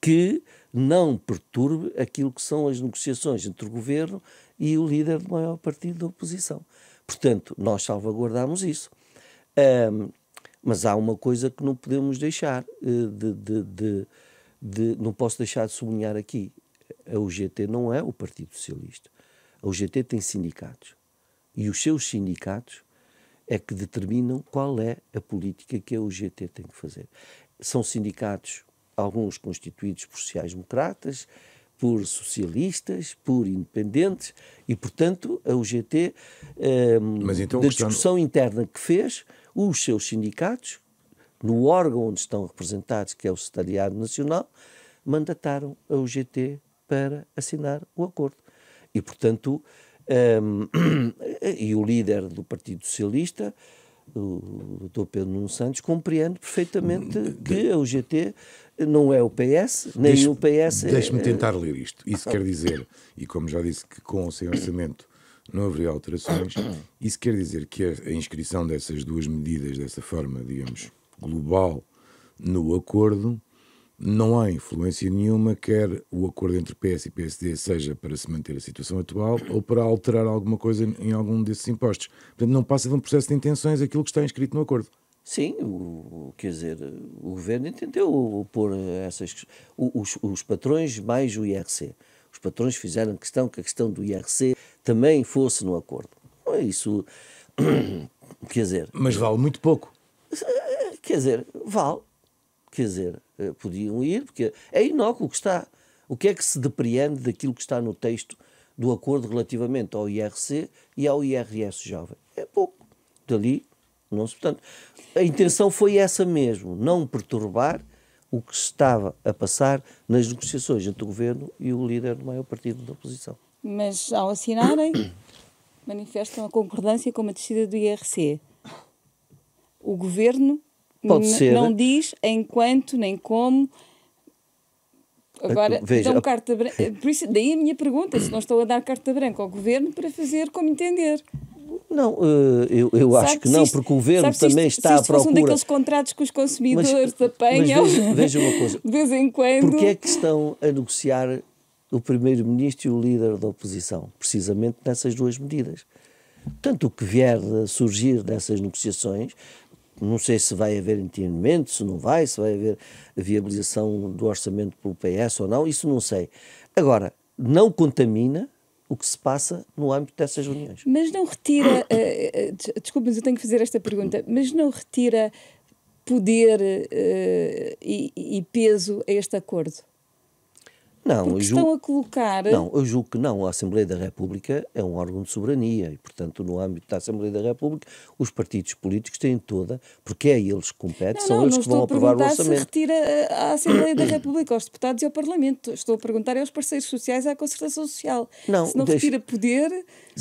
que não perturbe aquilo que são as negociações entre o governo e o líder do maior partido da oposição. Portanto, nós salvaguardamos isso. Um, mas há uma coisa que não podemos deixar eh, de, de, de, de, Não posso deixar de sublinhar aqui. A UGT não é o Partido Socialista. A UGT tem sindicatos e os seus sindicatos é que determinam qual é a política que a UGT tem que fazer. São sindicatos, alguns constituídos por sociais-democratas, por socialistas, por independentes, e, portanto, a UGT, um, ehm, então, da discussão questão... interna que fez, os seus sindicatos, no órgão onde estão representados, que é o Secretariado Nacional, mandataram a UGT para assinar o acordo. E, portanto, um, e o líder do Partido Socialista, o Dr. Pedro Nuno Santos, compreende perfeitamente hum, que a UGT não é o PS, nem deixe, o PS deixe é. Deixe-me é- tentar ler isto. Isso quer dizer, e como já disse, que com ou sem orçamento não haveria alterações, isso quer dizer que a inscrição dessas duas medidas, dessa forma, digamos, global no acordo, não há influência nenhuma, quer o acordo entre PS e PSD seja para se manter a situação atual ou para alterar alguma coisa em algum desses impostos. Portanto, não passa de um processo de intenções aquilo que está inscrito no acordo. Sim, o, quer dizer, o governo entendeu pôr essas. Os, os patrões mais o IRC. Os patrões fizeram questão que a questão do IRC também fosse no acordo. Não é isso. Quer dizer. Mas vale muito pouco. Quer dizer, vale Quer dizer, eh, podiam ir, porque é inócuo o que está. O que é que se depreende daquilo que está no texto do acordo relativamente ao IRC e ao IRS jovem? É pouco. Dali, não se. Portanto, a intenção foi essa mesmo, não perturbar o que estava a passar nas negociações entre o governo e o líder do maior partido da oposição. Mas ao assinarem, manifestam a concordância com a descida do IRC. O governo Pode ser. Não diz em quanto nem como. Então, Agora, Veja, dão carta branca. Por isso, daí a minha pergunta: se não estou a dar carta branca ao governo para fazer como entender. Não, eh, eu, eu acho que não, isto, porque o governo também está à procura. um daqueles contratos que os consumidores mas, apanham. Mas veja, veja uma coisa: de vez em quando. Porquê é que estão a negociar o primeiro-ministro e o líder da oposição? Precisamente nessas duas medidas. tanto o que vier a surgir dessas negociações não sei se vai haver entendimento, se não vai, se vai haver viabilização do orçamento pelo PS ou não, isso não sei. Agora, não contamina o que se passa no âmbito dessas reuniões. Mas não retira, uh, desculpe, mas eu tenho que fazer esta pergunta, mas não retira poder uh, e, e peso a este acordo? Não, Porque julgo, estão a colocar. Não, eu julgo que não. A Assembleia da República é um órgão de soberania e, portanto, no âmbito da Assembleia da República, os partidos políticos têm toda, porque é a eles que compete, não, são não, eles não que vão aprovar o orçamento. Se retira a Assembleia da República aos deputados e ao Parlamento. Estou a perguntar aos parceiros sociais à concertação social. Não, se não deixa... retira poder,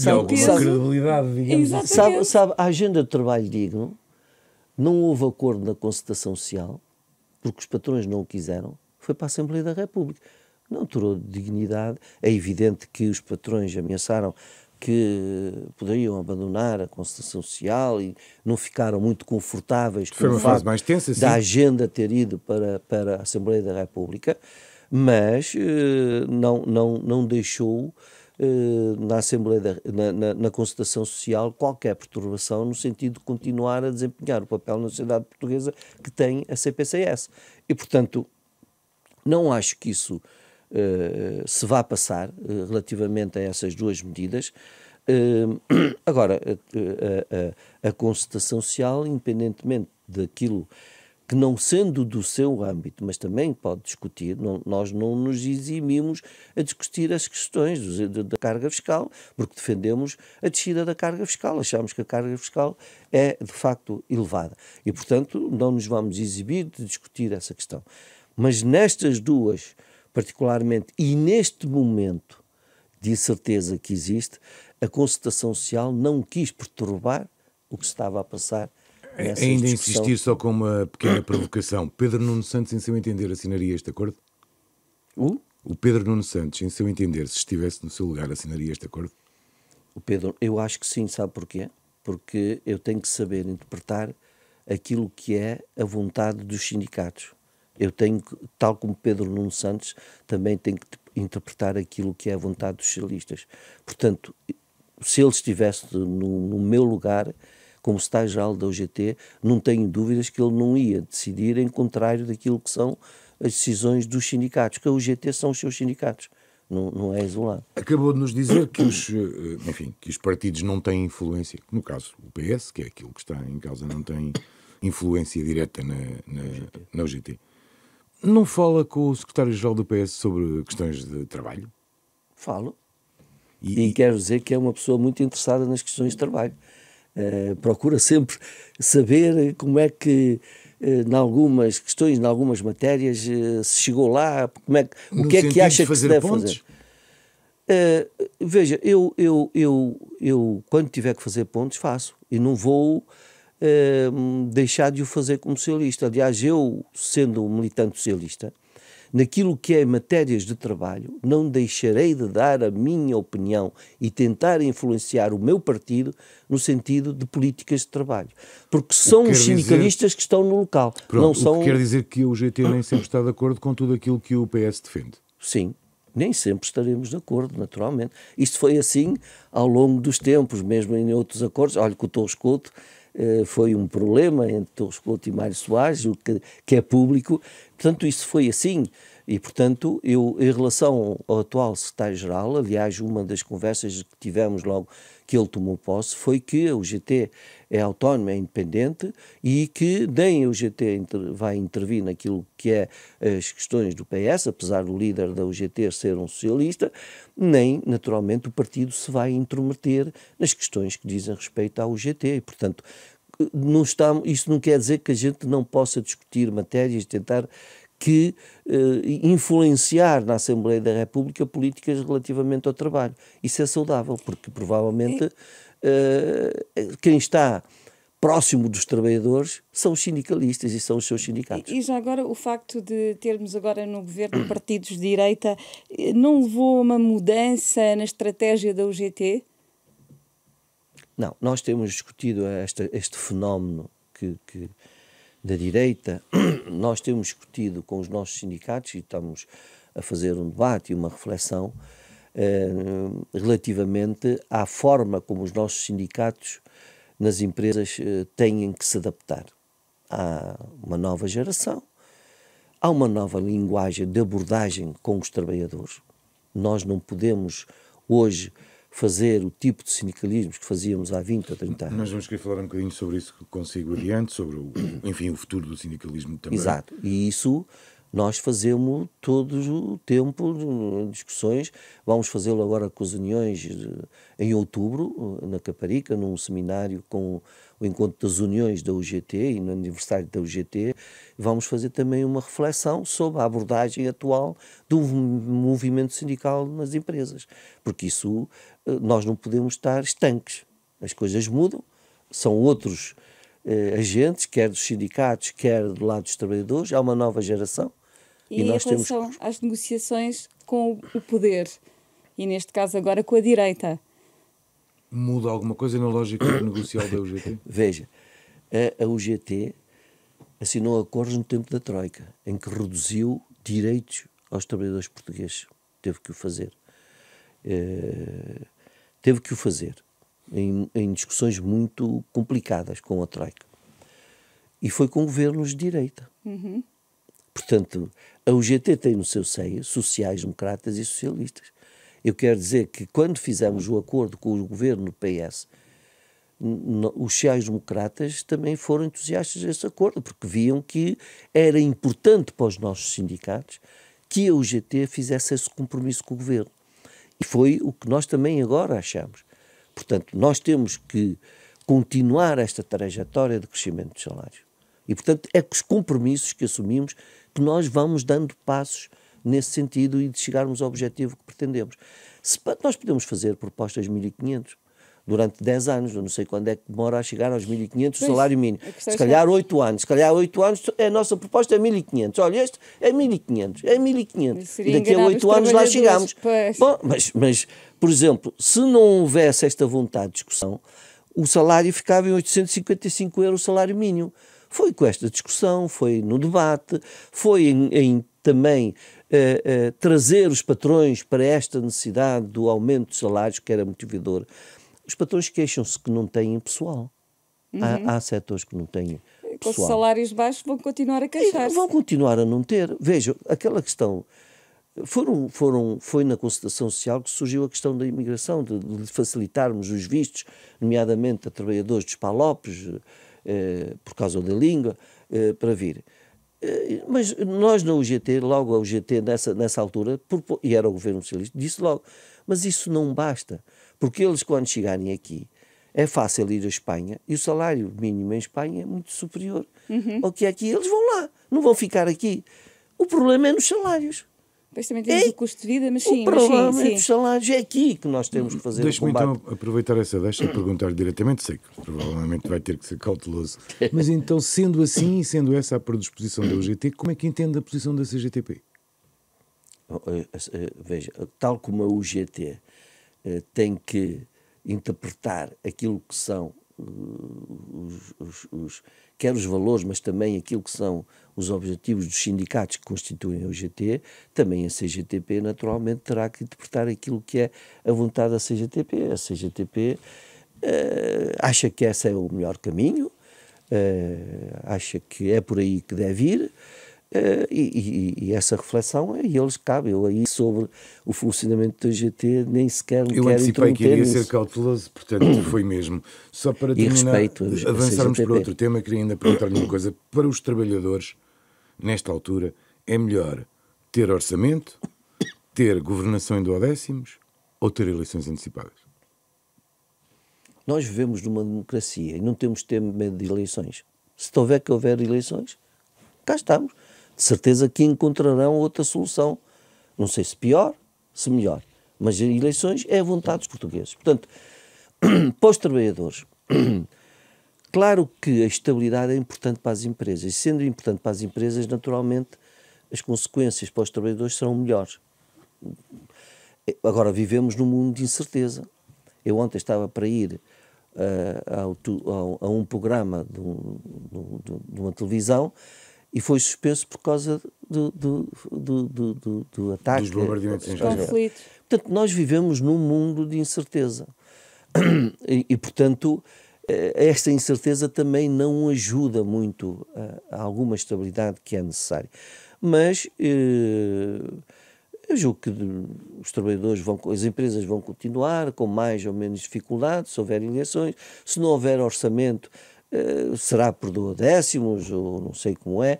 não, peso, sabe, credibilidade, digamos. Exatamente. Assim. Sabe, sabe, a agenda de trabalho digno não houve acordo na concertação social porque os patrões não o quiseram. Foi para a Assembleia da República não turou dignidade. É evidente que os patrões ameaçaram que poderiam abandonar a Constituição Social e não ficaram muito confortáveis com uma o fase mais tensa, sim. da agenda ter ido para, para a Assembleia da República, mas eh, não, não, não deixou eh, na Assembleia da, na, na, na Constituição Social qualquer perturbação no sentido de continuar a desempenhar o papel na sociedade portuguesa que tem a CPCS. E, portanto, não acho que isso eh, se vá passar eh, relativamente a essas duas medidas. Eh, agora, a, a, a, social, independentemente daquilo que não sendo do seu âmbito, mas também pode discutir, não, nós não nos eximimos a discutir as questões do, da carga fiscal, porque defendemos a descida da carga fiscal, achamos que a carga fiscal é de facto elevada. E, portanto, não nos vamos exibir de discutir essa questão. Mas nestas duas particularmente, e neste momento de incerteza que existe, a consultação social não quis perturbar o que estava a passar. Ainda discussão. insistir só com uma pequena provocação. Pedro Nuno Santos, em seu entender, assinaria este acordo? O Pedro Nuno Santos, em seu entender, se estivesse no seu lugar, assinaria este acordo? O Pedro, eu acho que sim, sabe porquê? Porque eu tenho que saber interpretar aquilo que é a vontade dos sindicatos. Eu tenho, tal como Pedro Nuno Santos, também tenho que interpretar aquilo que é a vontade dos socialistas. Portanto, se ele estivesse no, no meu lugar, como Secretário-Geral da UGT, não tenho dúvidas que ele não ia decidir em contrário daquilo que são as decisões dos sindicatos, que a UGT são os seus sindicatos. Não, não, é isolado. Acabou de nos dizer que os, eh, enfim, que os partidos não têm influência, no caso o PS, que é aquilo que está em causa, não tem influência direta na, na, na UGT. Não fala com o secretário-geral do PS sobre questões de trabalho? Falo. E, e, quero dizer que é uma pessoa muito interessada nas questões de trabalho. Uh, procura sempre saber como é que eh, em algumas questões, em algumas matérias, eh, se chegou lá, como é que, o que é que acha que se deve pontos? fazer? Uh, veja, eu, eu, eu, eu, quando tiver que fazer pontos, faço. E não vou Ehm, deixar de o fazer como socialista. Aliás, eu, sendo um militante socialista, naquilo que é matérias de trabalho, não deixarei de dar a minha opinião e tentar influenciar o meu partido no sentido de políticas de trabalho. Porque são os sindicalistas dizer... que estão no local. Pronto, não são... quer dizer que o GT nem sempre está de acordo com tudo aquilo que o PS defende. Sim. Nem sempre estaremos de acordo, naturalmente. Isto foi assim ao longo dos tempos, mesmo em outros acordos. Olha, que o Torres eh, foi um problema entre Torres Couto e Mário Soares, o que, que é público. Portanto, isso foi assim. E, portanto, eu, em relação ao atual secretário-geral, aliás, uma das conversas que tivemos logo que ele tomou posse foi que o GT é autónomo, é independente e que nem o GT vai intervir naquilo que é as questões do PS, apesar do líder da UGT ser um socialista, nem, naturalmente, o partido se vai intrometer nas questões que dizem respeito à UGT. E, portanto, não estamos, isso não quer dizer que a gente não possa discutir matérias, tentar que eh, influenciar na Assembleia da República políticas relativamente ao trabalho. Isso é saudável, porque provavelmente eh, eh, quem está próximo dos trabalhadores são os sindicalistas e são os seus sindicatos. E, e já agora o facto de termos agora no governo partidos de direita eh, não levou a uma mudança na estratégia da UGT? Não, nós temos discutido esta, este fenómeno que, que da direita, nós temos discutido com os nossos sindicatos e estamos a fazer um debate e uma reflexão eh, relativamente à forma como os nossos sindicatos nas empresas eh, têm que se adaptar. Há uma nova geração, há uma nova linguagem de abordagem com os trabalhadores. Nós não podemos hoje fazer o tipo de sindicalismos que fazíamos há 20 ou 30 anos. Nós vamos querer falar um bocadinho sobre isso consigo adiante, sobre o, enfim, o futuro do sindicalismo também. Exato, e isso nós fazemos todo o tempo em discussões, vamos fazê-lo agora com as uniões eh, em outubro, eh, na Caparica, num seminário com o encontro das uniões da UGT e no aniversário da UGT, vamos fazer também uma reflexão sobre a abordagem atual do movimento sindical nas empresas, porque isso eh, nós não podemos estar estanques. As coisas mudam, são outros eh, agentes, quer dos sindicatos, quer do lado dos trabalhadores, há uma nova geração. E, e nós em relação temos... às negociações com o poder, e neste caso agora com a direita, muda alguma coisa na lógica negocial da UGT? Veja, a, a UGT assinou acordos no tempo da Troika, em que reduziu direitos aos trabalhadores portugueses. Teve que o fazer. Eh, teve que o fazer em, em, discussões muito complicadas com a Troika. E foi com governos de direita. Uhum. Portanto, a UGT tem no seu seio sociais-democratas e socialistas. Eu quero dizer que quando fizemos o acordo com o governo do PS, os sociais-democratas também foram entusiastas desse acordo, porque viam que era importante para os nossos sindicatos que a UGT fizesse esse compromisso com o governo. E foi o que nós também agora achamos. Portanto, nós temos que continuar esta trajetória de crescimento dos salários. E, portanto, é com os compromissos que assumimos que nós vamos dando passos nesse sentido e de chegarmos ao objetivo que pretendemos. Se, nós podemos fazer propostas 1500 durante 10 anos, eu não sei quando é que demora a chegar aos 1500 o salário mínimo. É se calhar 8 anos, se calhar 8 anos é a nossa proposta é 1500. Olha, este é 1500, é 1500. E daqui a 8 anos lá chegamos. Bom, mas, mas, por exemplo, se não houvesse esta vontade de discussão, o salário ficava em 855 euros o salário mínimo. Foi com esta discussão, foi no debate, foi em, em também trazer os patrões para esta necessidade do aumento de salários que era motivador. Os patrões queixam-se que não têm pessoal. Uhum. Há, há setores que não têm pessoal. Com os salários baixos vão continuar a queixar-se. Vão continuar a não ter. Vejam, aquela questão... Foram, foram, foi na consultação social que surgiu a questão da imigração, de, de facilitarmos os vistos, nomeadamente a trabalhadores dos Palopes, eh, por causa da língua, eh, para vir. Eh, mas nós na UGT, logo a UGT nessa, nessa altura, e era o governo socialista, disse logo, mas isso não basta, porque eles quando chegarem aqui, é fácil ir à Espanha e o salário mínimo em Espanha é muito superior uhum. ao que é aqui. Eles vão lá, não vão ficar aqui. O problema é nos salários. Pois também temos é o custo de vida, mas sim. O problema mas sim, dos é salários é aqui que nós temos que fazer Deixa-me então aproveitar essa deixa e perguntar-lhe diretamente, sei que provavelmente vai ter que ser cauteloso. Mas então, sendo assim e sendo essa a predisposição da UGT, como é que entende a posição da CGTP? Oh, eh, eh, veja, tal como a UGT eh, tem que interpretar aquilo que são os, os, os quer os valores, mas também aquilo que são os objetivos dos sindicatos que constituem a UGT, também a CGTP naturalmente terá que interpretar aquilo que é a vontade da CGTP. A CGTP uh, eh, acha que esse é o melhor caminho, uh, acha que é por aí que deve ir Uh, e, e, e, essa reflexão é, e eles cabe. Eu aí sobre o funcionamento do GT nem sequer me Eu quero antecipei que iria ser cauteloso, portanto foi mesmo. Só para terminar, avançarmos para outro tema, queria ainda perguntar-lhe uma coisa. Para os trabalhadores, nesta altura, é melhor ter orçamento, ter governação em duodécimos ou ter eleições antecipadas? Nós vivemos numa democracia e não temos tempo de eleições. Se houver que houver eleições, cá estamos de certeza que encontrarão outra solução. Não sei se pior, se melhor. Mas eleições é a vontade dos portugueses. Portanto, para os trabalhadores, claro que a estabilidade é importante para as empresas. E sendo importante para as empresas, naturalmente, as consequências para os trabalhadores serão melhores. Agora, vivemos num mundo de incerteza. Eu ontem estava para ir uh, ao, ao, a um programa de, um, de, de uma televisão e foi suspenso por causa do, do, do, do, do, do ataque. Dos bombardeamentos em Israel. Portanto, nós vivemos num mundo de incerteza. E, e, portanto, eh, esta incerteza também não ajuda muito a, a alguma estabilidade que é necessária. Mas eh, eu julgo que os trabalhadores vão, as empresas vão continuar com mais ou menos dificuldade, se houver eleições, se não houver orçamento eh, será por duodécimos, ou não sei como é.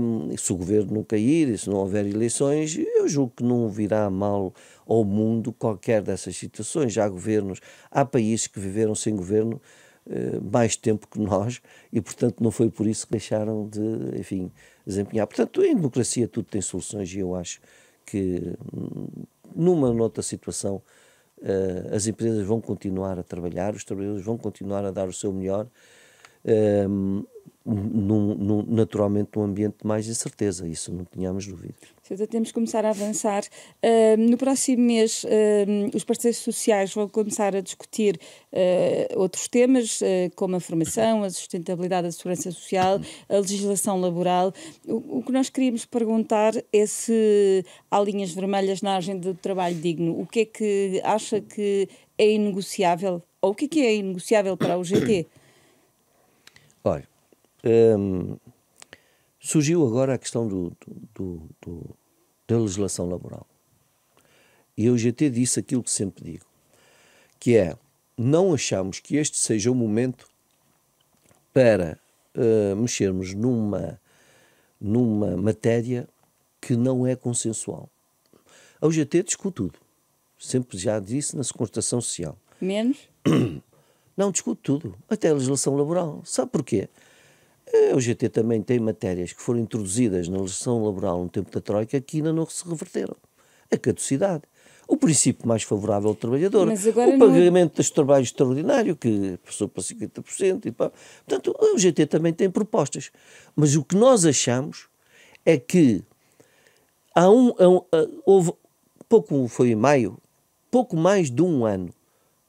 Um, ehm, se o governo não cair e se não houver eleições, eu julgo que não virá mal ao mundo qualquer dessas situações. Já há governos, há países que viveram sem governo uh, mais tempo que nós e, portanto, não foi por isso que deixaram de, enfim, desempenhar. Portanto, em democracia tudo tem soluções e eu acho que hum, numa ou noutra situação uh, as empresas vão continuar a trabalhar, os trabalhadores vão continuar a dar o seu melhor um, num, num, naturalmente num ambiente de mais incerteza, isso não tínhamos dúvidas. Certo, temos que começar a avançar. Uh, no próximo mês, uh, os parceiros sociais vão começar a discutir uh, outros temas, ah, como a formação, a sustentabilidade da segurança social, a legislação laboral. O, o, que nós queríamos perguntar é se há linhas vermelhas na agenda do trabalho digno. O que é que acha que é inegociável? Ou o que é que é inegociável para o GT? Olha, hum, surgiu agora a questão do, do, do, da legislação laboral. E a UGT disse aquilo que sempre digo, que é, não achamos que este seja o momento para uh, mexermos numa, numa matéria que não é consensual. A UGT discute tudo. Sempre já disse na concertação social. Menos? Não, discuto tudo, até a legislação laboral. Sabe porquê? Eh, o GT também tem matérias que foram introduzidas na legislação laboral no tempo da Troika que ainda não se reverteram. A caducidade. O princípio mais favorável ao trabalhador. o pagamento não... dos trabalhos extraordinário, que passou para 50%. E pá. Portanto, o GT também tem propostas. Mas o que nós achamos é que há um, há um houve, pouco foi em maio, pouco mais de um ano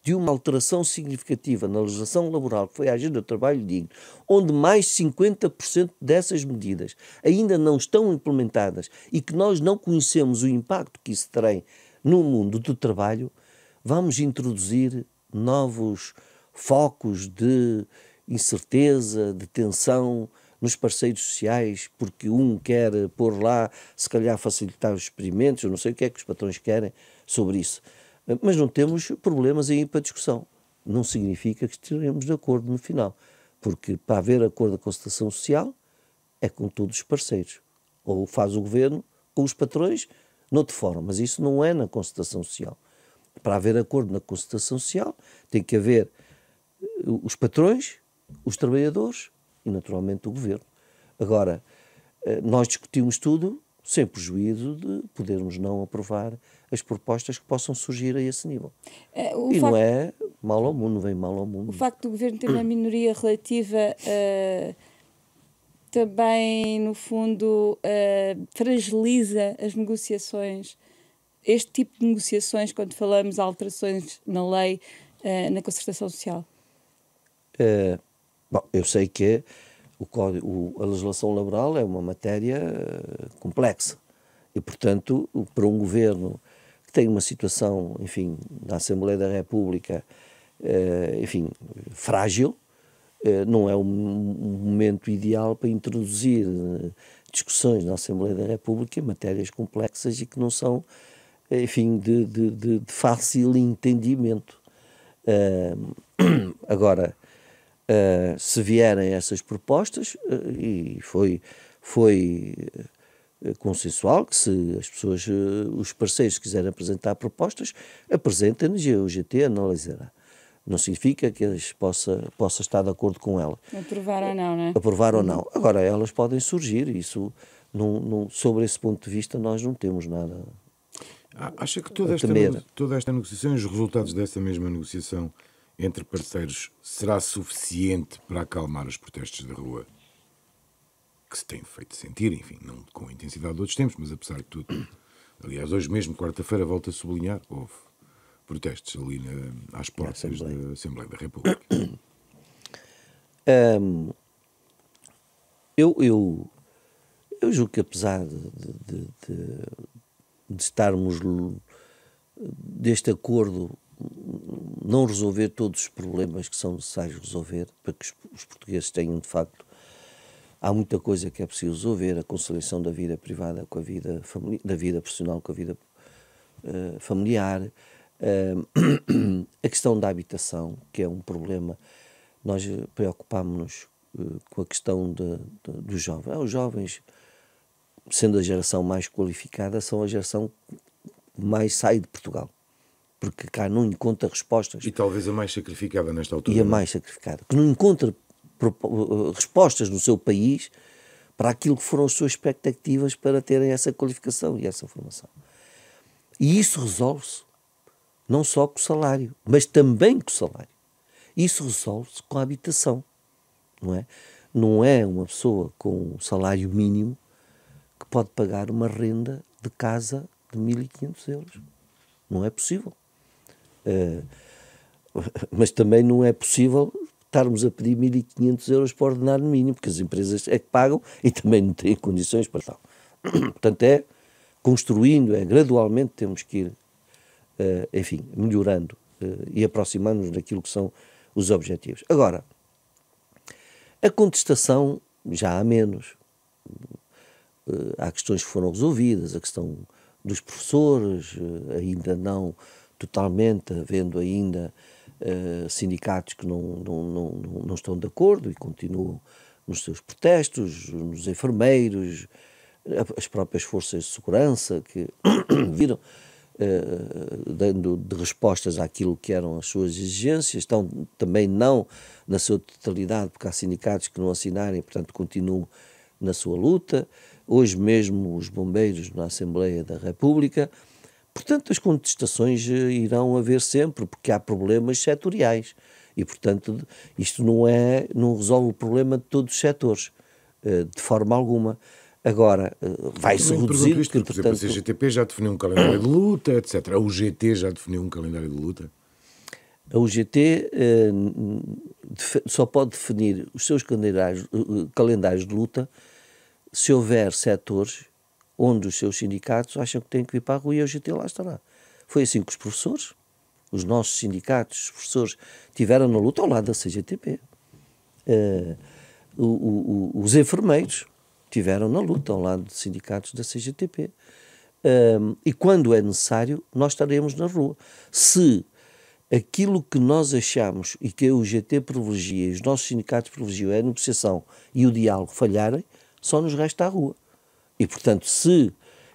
de uma alteração significativa na legislação laboral, que foi a Agenda do Trabalho Digno, onde mais 50% dessas medidas ainda não estão implementadas e que nós não conhecemos o impacto que isso tem no mundo do trabalho, vamos introduzir novos focos de incerteza, de tensão, nos parceiros sociais, porque um quer pôr lá, se calhar facilitar os experimentos, eu não sei o que é que os patrões querem sobre isso. Mas não temos problemas aí para discussão. Não significa que estaremos de acordo no final, porque para haver acordo da concertação social é com todos os parceiros. Ou faz o governo com os patrões, noutra forma, mas isso não é na concertação social. Para haver acordo na concertação social, tem que haver eh, os patrões, os trabalhadores e, naturalmente, o governo. Agora, eh, nós discutimos tudo sem prejuízo de podermos não aprovar as propostas que possam surgir a esse nível. É, e facto, não é mal ao mundo, vem mal ao mundo. O facto do governo ter uma minoria relativa uh, também, no fundo, uh, fragiliza as negociações, este tipo de negociações, quando falamos de alterações na lei, eh, na concertação social? bom, eu sei que é o código, o, a legislação laboral é uma matéria eh, complexa e, portanto, para um governo que tem uma situação, enfim, na Assembleia da República, eh, enfim, frágil, eh, não é um, um momento ideal para introduzir eh, discussões na Assembleia da República em matérias complexas e que não são, eh, enfim, de, de, de, de fácil entendimento. agora, uh, se vierem essas propostas, uh, e foi, foi eh, consensual que se as pessoas, os parceiros quiserem apresentar propostas, apresentem-nos e a UGT analisará. Não significa que eles possa, possa estar de acordo com ela. Aprovar ou não, não é? Aprovar ou não. Uhum. Agora, elas podem surgir, isso, não, não, sobre esse ponto de vista, nós não temos nada. Ah, acha que toda esta, toda esta negociação, os resultados dessa mesma negociação, entre parceiros será suficiente para acalmar os protestos da rua? Que se têm feito sentir, enfim, não com a intensidade de outros tempos, mas apesar de tudo. Aliás, hoje mesmo, quarta-feira, volto a sublinhar, houve protestos ali na, às portas na Assembleia. da Assembleia da República. eu, eu, eu julgo que apesar de, de, de, de estarmos deste acordo não resolver todos os problemas que são necessários resolver para que os portugueses tenham de facto há muita coisa que é preciso resolver a conciliação da vida privada com a vida da vida profissional com a vida uh, familiar uh, a questão da habitação que é um problema nós preocupámos-nos uh, com a questão dos jovens ah, os jovens sendo a geração mais qualificada são a geração que mais sai de Portugal porque cá não encontra respostas. E talvez a mais sacrificada nesta altura. E a é? mais sacrificada, que não encontra eh, respostas no seu país para aquilo que foram as suas expectativas para terem essa qualificação e essa formação. E isso resolve-se não só com o salário, mas também com o salário. Isso resolve-se com a habitação, não é? Não é uma pessoa com um salário mínimo que pode pagar uma renda de casa de 1.500 euros. Não é possível. Eh, mas também não é possível estarmos a pedir 1.500 euros para ordenar no mínimo, porque as empresas é que pagam e também não têm condições para tal. Portanto, é construindo, é gradualmente temos que ir, eh, enfim, melhorando eh, e aproximando-nos daquilo que são os objetivos. Agora, a contestação já há menos. Há questões que foram resolvidas, a questão dos professores, ainda não totalmente, havendo ainda uh, sindicatos que não, não, não, não estão de acordo e continuam nos seus protestos, nos enfermeiros, as próprias forças de segurança que viram uh, dando de respostas àquilo que eram as suas exigências, estão também não na sua totalidade, porque há sindicatos que não assinarem, portanto continuam na sua luta. Hoje mesmo os bombeiros na Assembleia da República Portanto, as contestações eh, irão haver sempre, porque há problemas setoriais. E, portanto, isto não, é, não resolve o problema de todos os setores, eh, de forma alguma. Agora, eh, vai-se reduzir... Isto, porque, por portanto... exemplo, a CGTP já definiu um calendário de luta, etc. A UGT já definiu um calendário de luta? A UGT só pode definir os seus calendários, calendários de luta se houver setores onde os seus sindicatos acham que têm que ir para a rua e a UGT lá estará. Foi assim que os professores, os nossos sindicatos, os professores, tiveram na luta ao lado da CGTP. Uh, eh, o, o, os enfermeiros tiveram na luta ao lado de sindicatos da CGTP. Uh, eh, e quando é necessário, nós estaremos na rua. Se aquilo que nós achamos e que a UGT privilegia, os nossos sindicatos privilegiam, é a negociação e o diálogo falharem, só nos resta a rua. E, portanto, se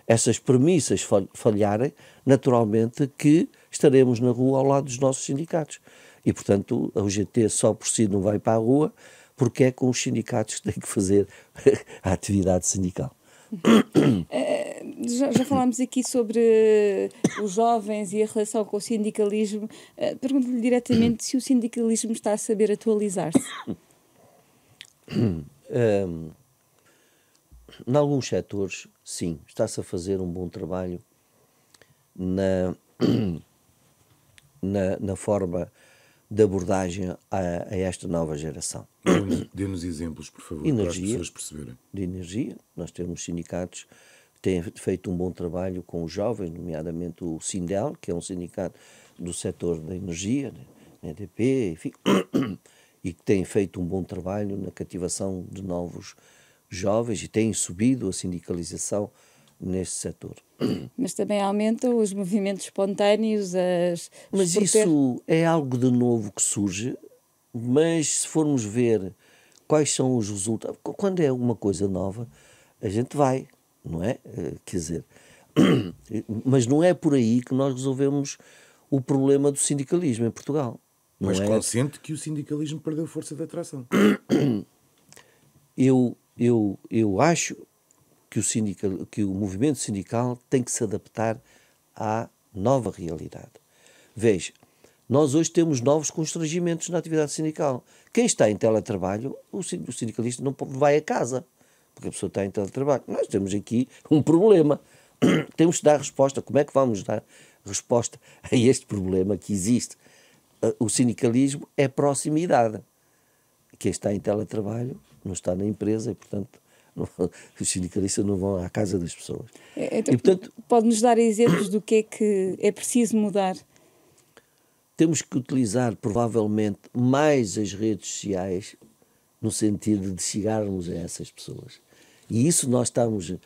essas premissas falharem, naturalmente que estaremos na rua ao lado dos nossos sindicatos. E, portanto, a UGT só por si não vai para a rua, porque é com os sindicatos que tem que fazer a atividade sindical. Eh, já, já, falámos aqui sobre os jovens e a relação com o sindicalismo. Eh, pergunto-lhe diretamente se o sindicalismo está a saber atualizar-se em alguns setores, sim, está-se a fazer um bom trabalho na, na, na forma de abordagem a, a esta nova geração. Dê-nos exemplos, por favor, energia, para as pessoas perceberem. De energia, nós temos sindicatos que têm feito um bom trabalho com os jovens, nomeadamente o Sindel, que é um sindicato do setor da energia, né, EDP, enfim, e que tem feito um bom trabalho na cativação de novos jovens e têm subido a sindicalização neste setor. Mas também aumentam os movimentos espontâneos, as. Mas isso é algo de novo que surge, mas se formos ver quais são os resultados, quando é uma coisa nova, a gente vai, não é? Eh, quer dizer, mas não é por aí que nós resolvemos o problema do sindicalismo em Portugal. Mas é? consciente que o sindicalismo perdeu força de atração. Eu eu, eu acho que o, sindical, que o movimento sindical tem que se adaptar à nova realidade. Veja, nós hoje temos novos constrangimentos na atividade sindical. Quem está em teletrabalho, o sindicalista não vai a casa, porque a pessoa está em teletrabalho. Nós temos aqui um problema. temos que dar resposta. Como é que vamos dar resposta a este problema que existe? Ah, o sindicalismo é proximidade quem está em teletrabalho não está na empresa e, portanto, não, os sindicalistas não vão à casa das pessoas. É, é, então, e, portanto, pode-nos dar exemplos do que é que é preciso mudar? Temos que utilizar, provavelmente, mais as redes sociais no sentido de chegarmos a essas pessoas. E isso nós estamos uh,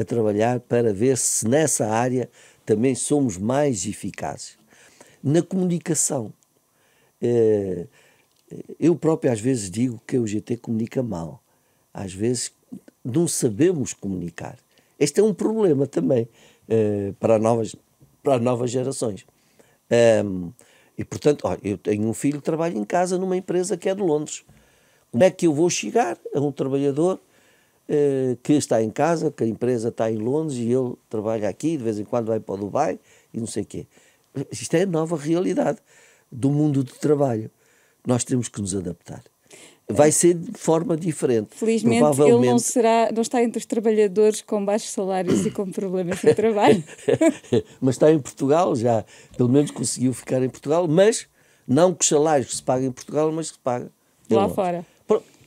a trabalhar para ver se nessa área também somos mais eficazes. Na comunicação, uh, eu próprio às vezes digo que o GT comunica mal. Às vezes não sabemos comunicar. Este é um problema também uh, para, novas, para novas gerações. Um, e portanto, olha, eu tenho um filho que trabalha em casa numa empresa que é de Londres. Como é que eu vou chegar a um trabalhador uh, que está em casa, que a empresa está em Londres e ele trabalha aqui, de vez em quando vai para o Dubai e não sei o quê? Isto é a nova realidade do mundo do trabalho nós temos que nos adaptar. Vai é. ser de forma diferente. Felizmente Provavelmente... ele não, será, não está entre os trabalhadores com baixos salários e com problemas de trabalho. mas está em Portugal já, pelo menos conseguiu ficar em Portugal, mas não que os salários que se pagam em Portugal, mas que se pagam lá fora.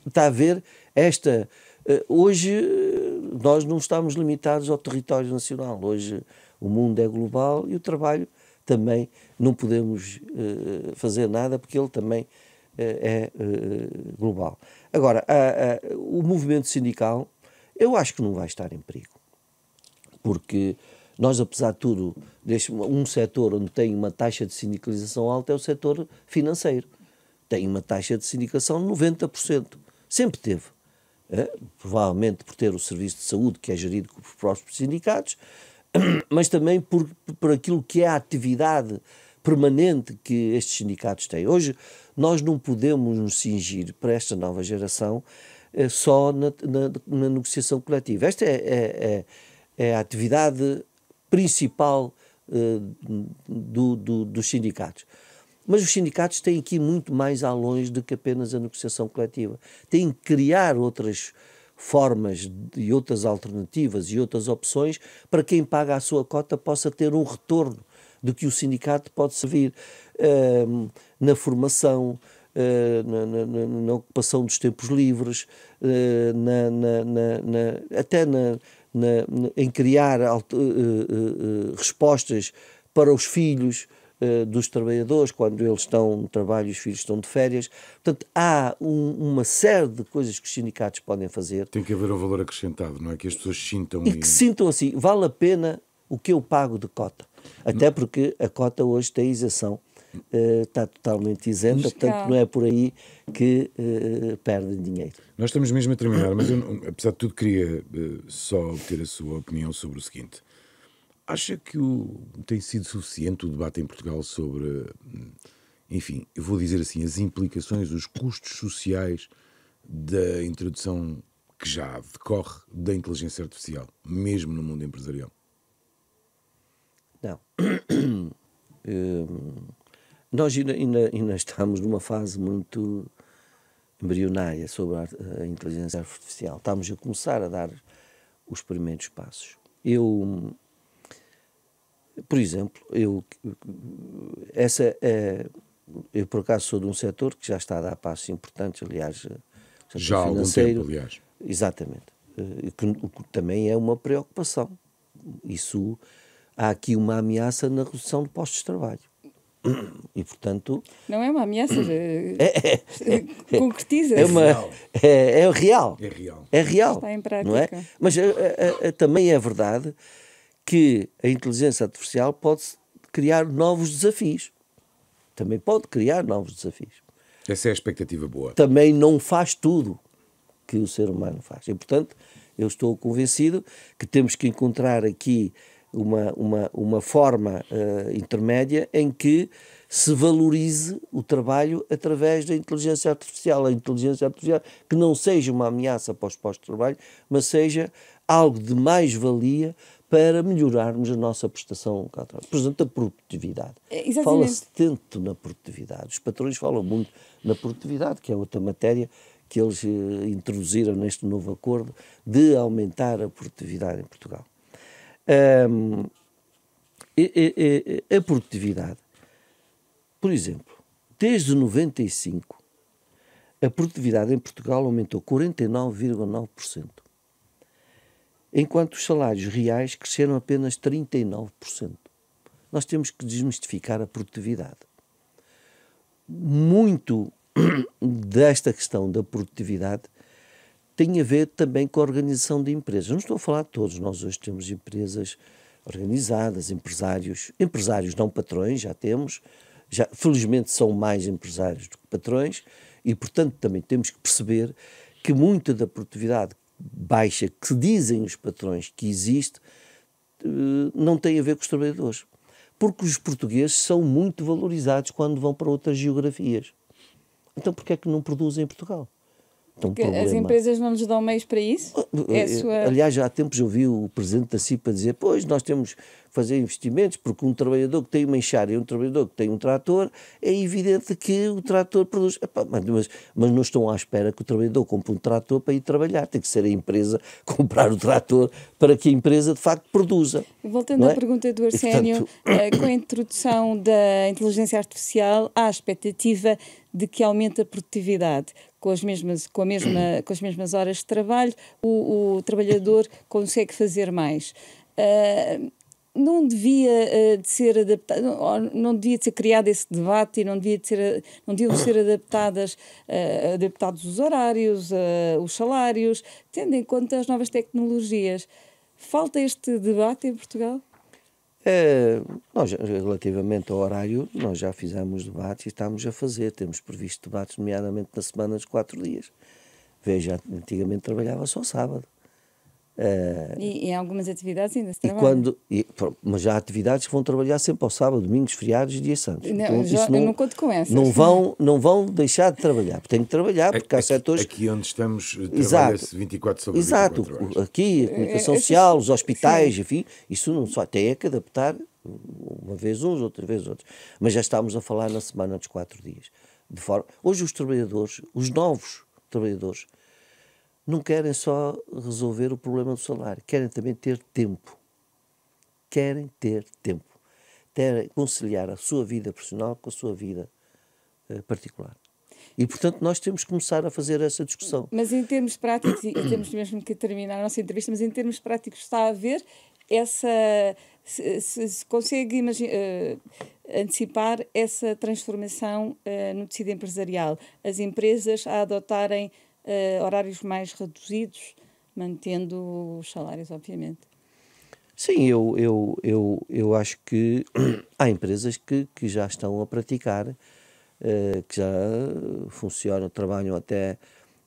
Está a ver esta. Eh, hoje eh, nós não estamos limitados ao território nacional. Hoje o mundo é global e o trabalho também não podemos eh, fazer nada porque ele também eh, é eh, global. Agora, a, a, o movimento sindical, eu acho que não vai estar em perigo, porque nós, apesar de tudo, um setor onde tem uma taxa de sindicalização alta é o setor financeiro. Tem uma taxa de sindicação de 90%. Sempre teve. É? provavelmente por ter o serviço de saúde que é gerido pelos próprios sindicatos, mas também por, por aquilo que é a atividade permanente que estes sindicatos têm. Hoje, nós não podemos nos cingir para esta nova geração eh, só na, na, na, negociação coletiva. Esta é, é, é, é a atividade principal eh, do, do, dos sindicatos. Mas os sindicatos têm que ir muito mais a longe do que apenas a negociação coletiva. Têm que criar outras formas e outras alternativas e outras opções para quem paga a sua cota possa ter um retorno de que o sindicato pode servir uh, na formação, uh, na, na, na, ocupação dos tempos livres, uh, na, até em criar eh, respostas para os filhos dos trabalhadores, quando eles estão no trabalho e os filhos estão de férias. Portanto, há um, uma série de coisas que os sindicatos podem fazer. Tem que haver um valor acrescentado, não é? Que as pessoas sintam. E, e... que sintam assim, vale a pena o que eu pago de cota. Até porque a cota hoje tem isenção. Uh, está totalmente isenta, portanto não é por aí que uh, perdem dinheiro. Nós estamos mesmo a terminar, mas eu, apesar de tudo queria uh, só obter a sua opinião sobre o seguinte. Acha que o, tem sido suficiente o debate em Portugal sobre, enfim, eu vou dizer assim, as implicações, os custos sociais da introdução que já decorre da inteligência artificial, mesmo no mundo empresarial? Não. Eh, nós ainda, ainda, ainda, estamos numa fase muito embrionária sobre a, a, inteligência artificial. Estamos a começar a dar os primeiros passos. Eu, por exemplo, eu, essa é, eu por acaso sou de um setor que já está a dar passos importantes, aliás, eh, já há algum tempo, aliás. Exatamente. Eh, o que também é uma preocupação. Isso há aqui uma ameaça na redução de postos de trabalho. E, portanto. Não é uma ameaça. É, é, é concretiza-se. É, uma, é, é, é, real. É real. É real. Está em prática. Não é? Mas eh, eh, eh, também é verdade que a inteligência artificial pode criar novos desafios. Também pode criar novos desafios. Essa é a expectativa boa. Também não faz tudo que o ser humano faz. E, portanto, eu estou convencido que temos que encontrar aqui uma, uma, uma forma uh, intermédia em que se valorize o trabalho através da inteligência artificial. A inteligência artificial que não seja uma ameaça para os postos de trabalho, mas seja algo de mais-valia para melhorarmos a nossa prestação Por exemplo, a produtividade. É, Fala-se tanto na produtividade. Os patrões falam muito na produtividade, que é outra matéria que eles eh, introduziram neste novo acordo, de aumentar a produtividade em Portugal a produtividade, por exemplo, desde 95, a produtividade em Portugal aumentou 49,9%, enquanto os salários reais cresceram apenas 39%. Nós temos que desmistificar a produtividade. Muito desta questão da produtividade tem a ver também com a organização de empresas. Não estou a falar de todos, nós hoje temos empresas organizadas, empresários, empresários não patrões, já temos, já, felizmente são mais empresários do que patrões, e portanto também temos que perceber que muita da produtividade baixa que dizem os patrões que existe eh, não tem a ver com os trabalhadores. Porque os portugueses são muito valorizados quando vão para outras geografias. Então, porquê é que não produzem em Portugal? Porque problema. As empresas não nos dão meios para isso? Ah, é eh, sua... Aliás, há tempos ouvi o presidente da CIPA dizer: pois, nós temos que fazer investimentos, porque um trabalhador que tem uma enxada e um trabalhador que tem um trator, é evidente que o trator produz. Epá, mas, mas não estão à espera que o trabalhador compre um trator para ir trabalhar. Tem que ser a empresa comprar o trator para que a empresa, de facto, produza. Voltando é? à pergunta do Arsénio, eh, portanto... com a introdução da inteligência artificial, há a expectativa de que aumente a produtividade com as mesmas, com a mesma, com as mesmas horas de trabalho, o, o trabalhador consegue fazer mais. Uh, não devia uh, de ser adaptado, não, devia de ser criado esse debate e não devia de ser, não deviam ser adaptadas, uh, adaptados os horários, uh, os salários, tendo em conta as novas tecnologias. Falta este debate em Portugal? Eh, nós, relativamente ao horário, nós já fizemos debates e estamos a fazer. Temos previsto debates, nomeadamente na semana dos quatro dias. Veja, antigamente trabalhava só sábado. Eh, e em algumas atividades ainda se trabalha. Quando, e, pronto, mas há atividades que vão trabalhar sempre ao sábado, domingos, feriados e dias santos. Não, então, já, não, eu não conto com essas. Não vão, não vão deixar de trabalhar, porque têm que trabalhar, porque aqui, há setores... Aqui onde estamos eh, trabalha-se 24 sobre Exato, 24 horas. aqui a comunicação é, social, os hospitais, sim. enfim, isso não só tem é que adaptar uma vez uns, outra vez outros. Mas já estamos a falar na semana dos quatro dias. De forma, hoje os trabalhadores, os novos trabalhadores, não querem só resolver o problema do salário, querem também ter tempo. Querem ter tempo. Querem conciliar a sua vida profissional com a sua vida eh, particular. E, portanto, nós temos que começar a fazer essa discussão. Mas em termos práticos, e temos mesmo que terminar a nossa entrevista, mas em termos práticos está a haver essa... Se, se, se consegue imaginar uh, eh, antecipar essa transformação uh, no tecido empresarial? As empresas a adotarem uh, horários mais reduzidos, mantendo os salários, obviamente. Sim, eu, eu, eu, eu acho que há empresas que, que já estão a praticar, uh, que já funcionam, trabalham até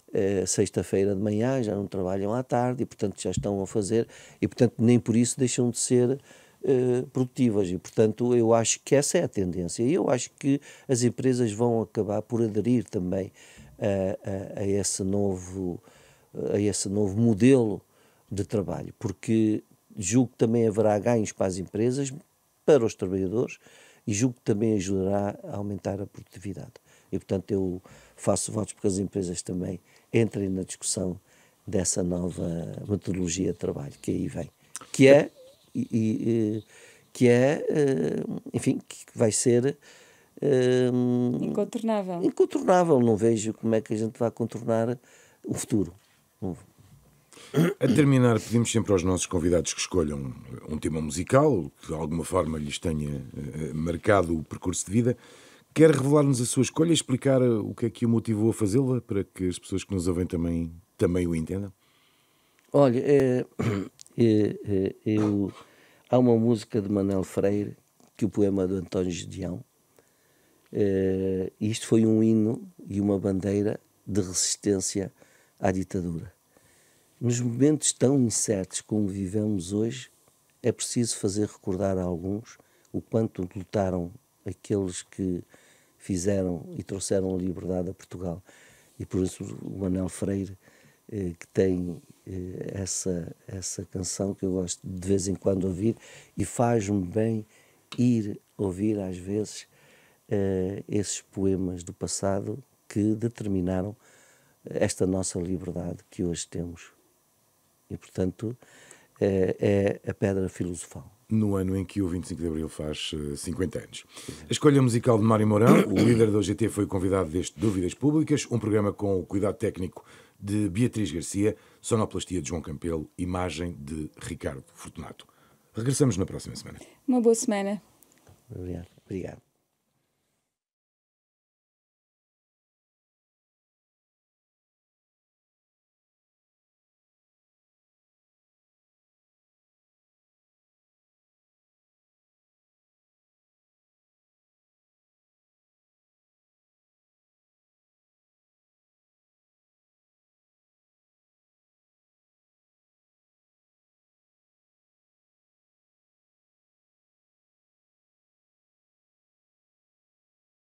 uh, sexta-feira de manhã, já não trabalham à tarde e, portanto, já estão a fazer e, portanto, nem por isso deixam de ser Uh, produtivas e, portanto, eu acho que essa é a tendência. E eu acho que as empresas vão acabar por aderir também a, a, a, esse novo, a esse novo modelo de trabalho, porque julgo que também haverá ganhos para as empresas, para os trabalhadores e julgo que também ajudará a aumentar a produtividade. E, portanto, eu faço votos porque as empresas também entrem na discussão dessa nova metodologia de trabalho que aí vem, que é, e, e, eh, que é eh, enfim, que vai ser incontornável. Incontornável. Não vejo como é que a gente vai contornar o futuro. A terminar, pedimos sempre aos nossos convidados que escolham um tema musical que de alguma forma lhes tenha eh, marcado o percurso de vida. Quer revelar-nos a sua escolha, explicar eh, o que é que o motivou a fazê-la para que as pessoas que nos ouvem também, também o entendam? Olha, é, é, é, eu, há uma música de Manel Freire que o poema do António Gedeão Uh, isto foi um hino e uma bandeira de resistência à ditadura. Nos momentos tão incertos como vivemos hoje, é preciso fazer recordar a alguns o quanto lutaram aqueles que fizeram e trouxeram a liberdade a Portugal. E por isso o Manuel Freire, eh, que tem eh, essa, essa canção que eu gosto de vez em quando ouvir e faz-me bem ir ouvir às vezes uh, esses poemas do passado que determinaram eh, esta nossa liberdade que hoje temos. E, portanto, é, é a pedra filosofal. No ano em que o 25 de Abril faz 50 anos. A escolha musical de Mário Mourão, o líder da OGT, foi convidado deste Dúvidas Públicas, um programa com o cuidado técnico de Beatriz Garcia, sonoplastia de João Campelo, imagem de Ricardo Fortunato. Regressamos na próxima semana. Uma boa semana. Obrigado. Obrigado.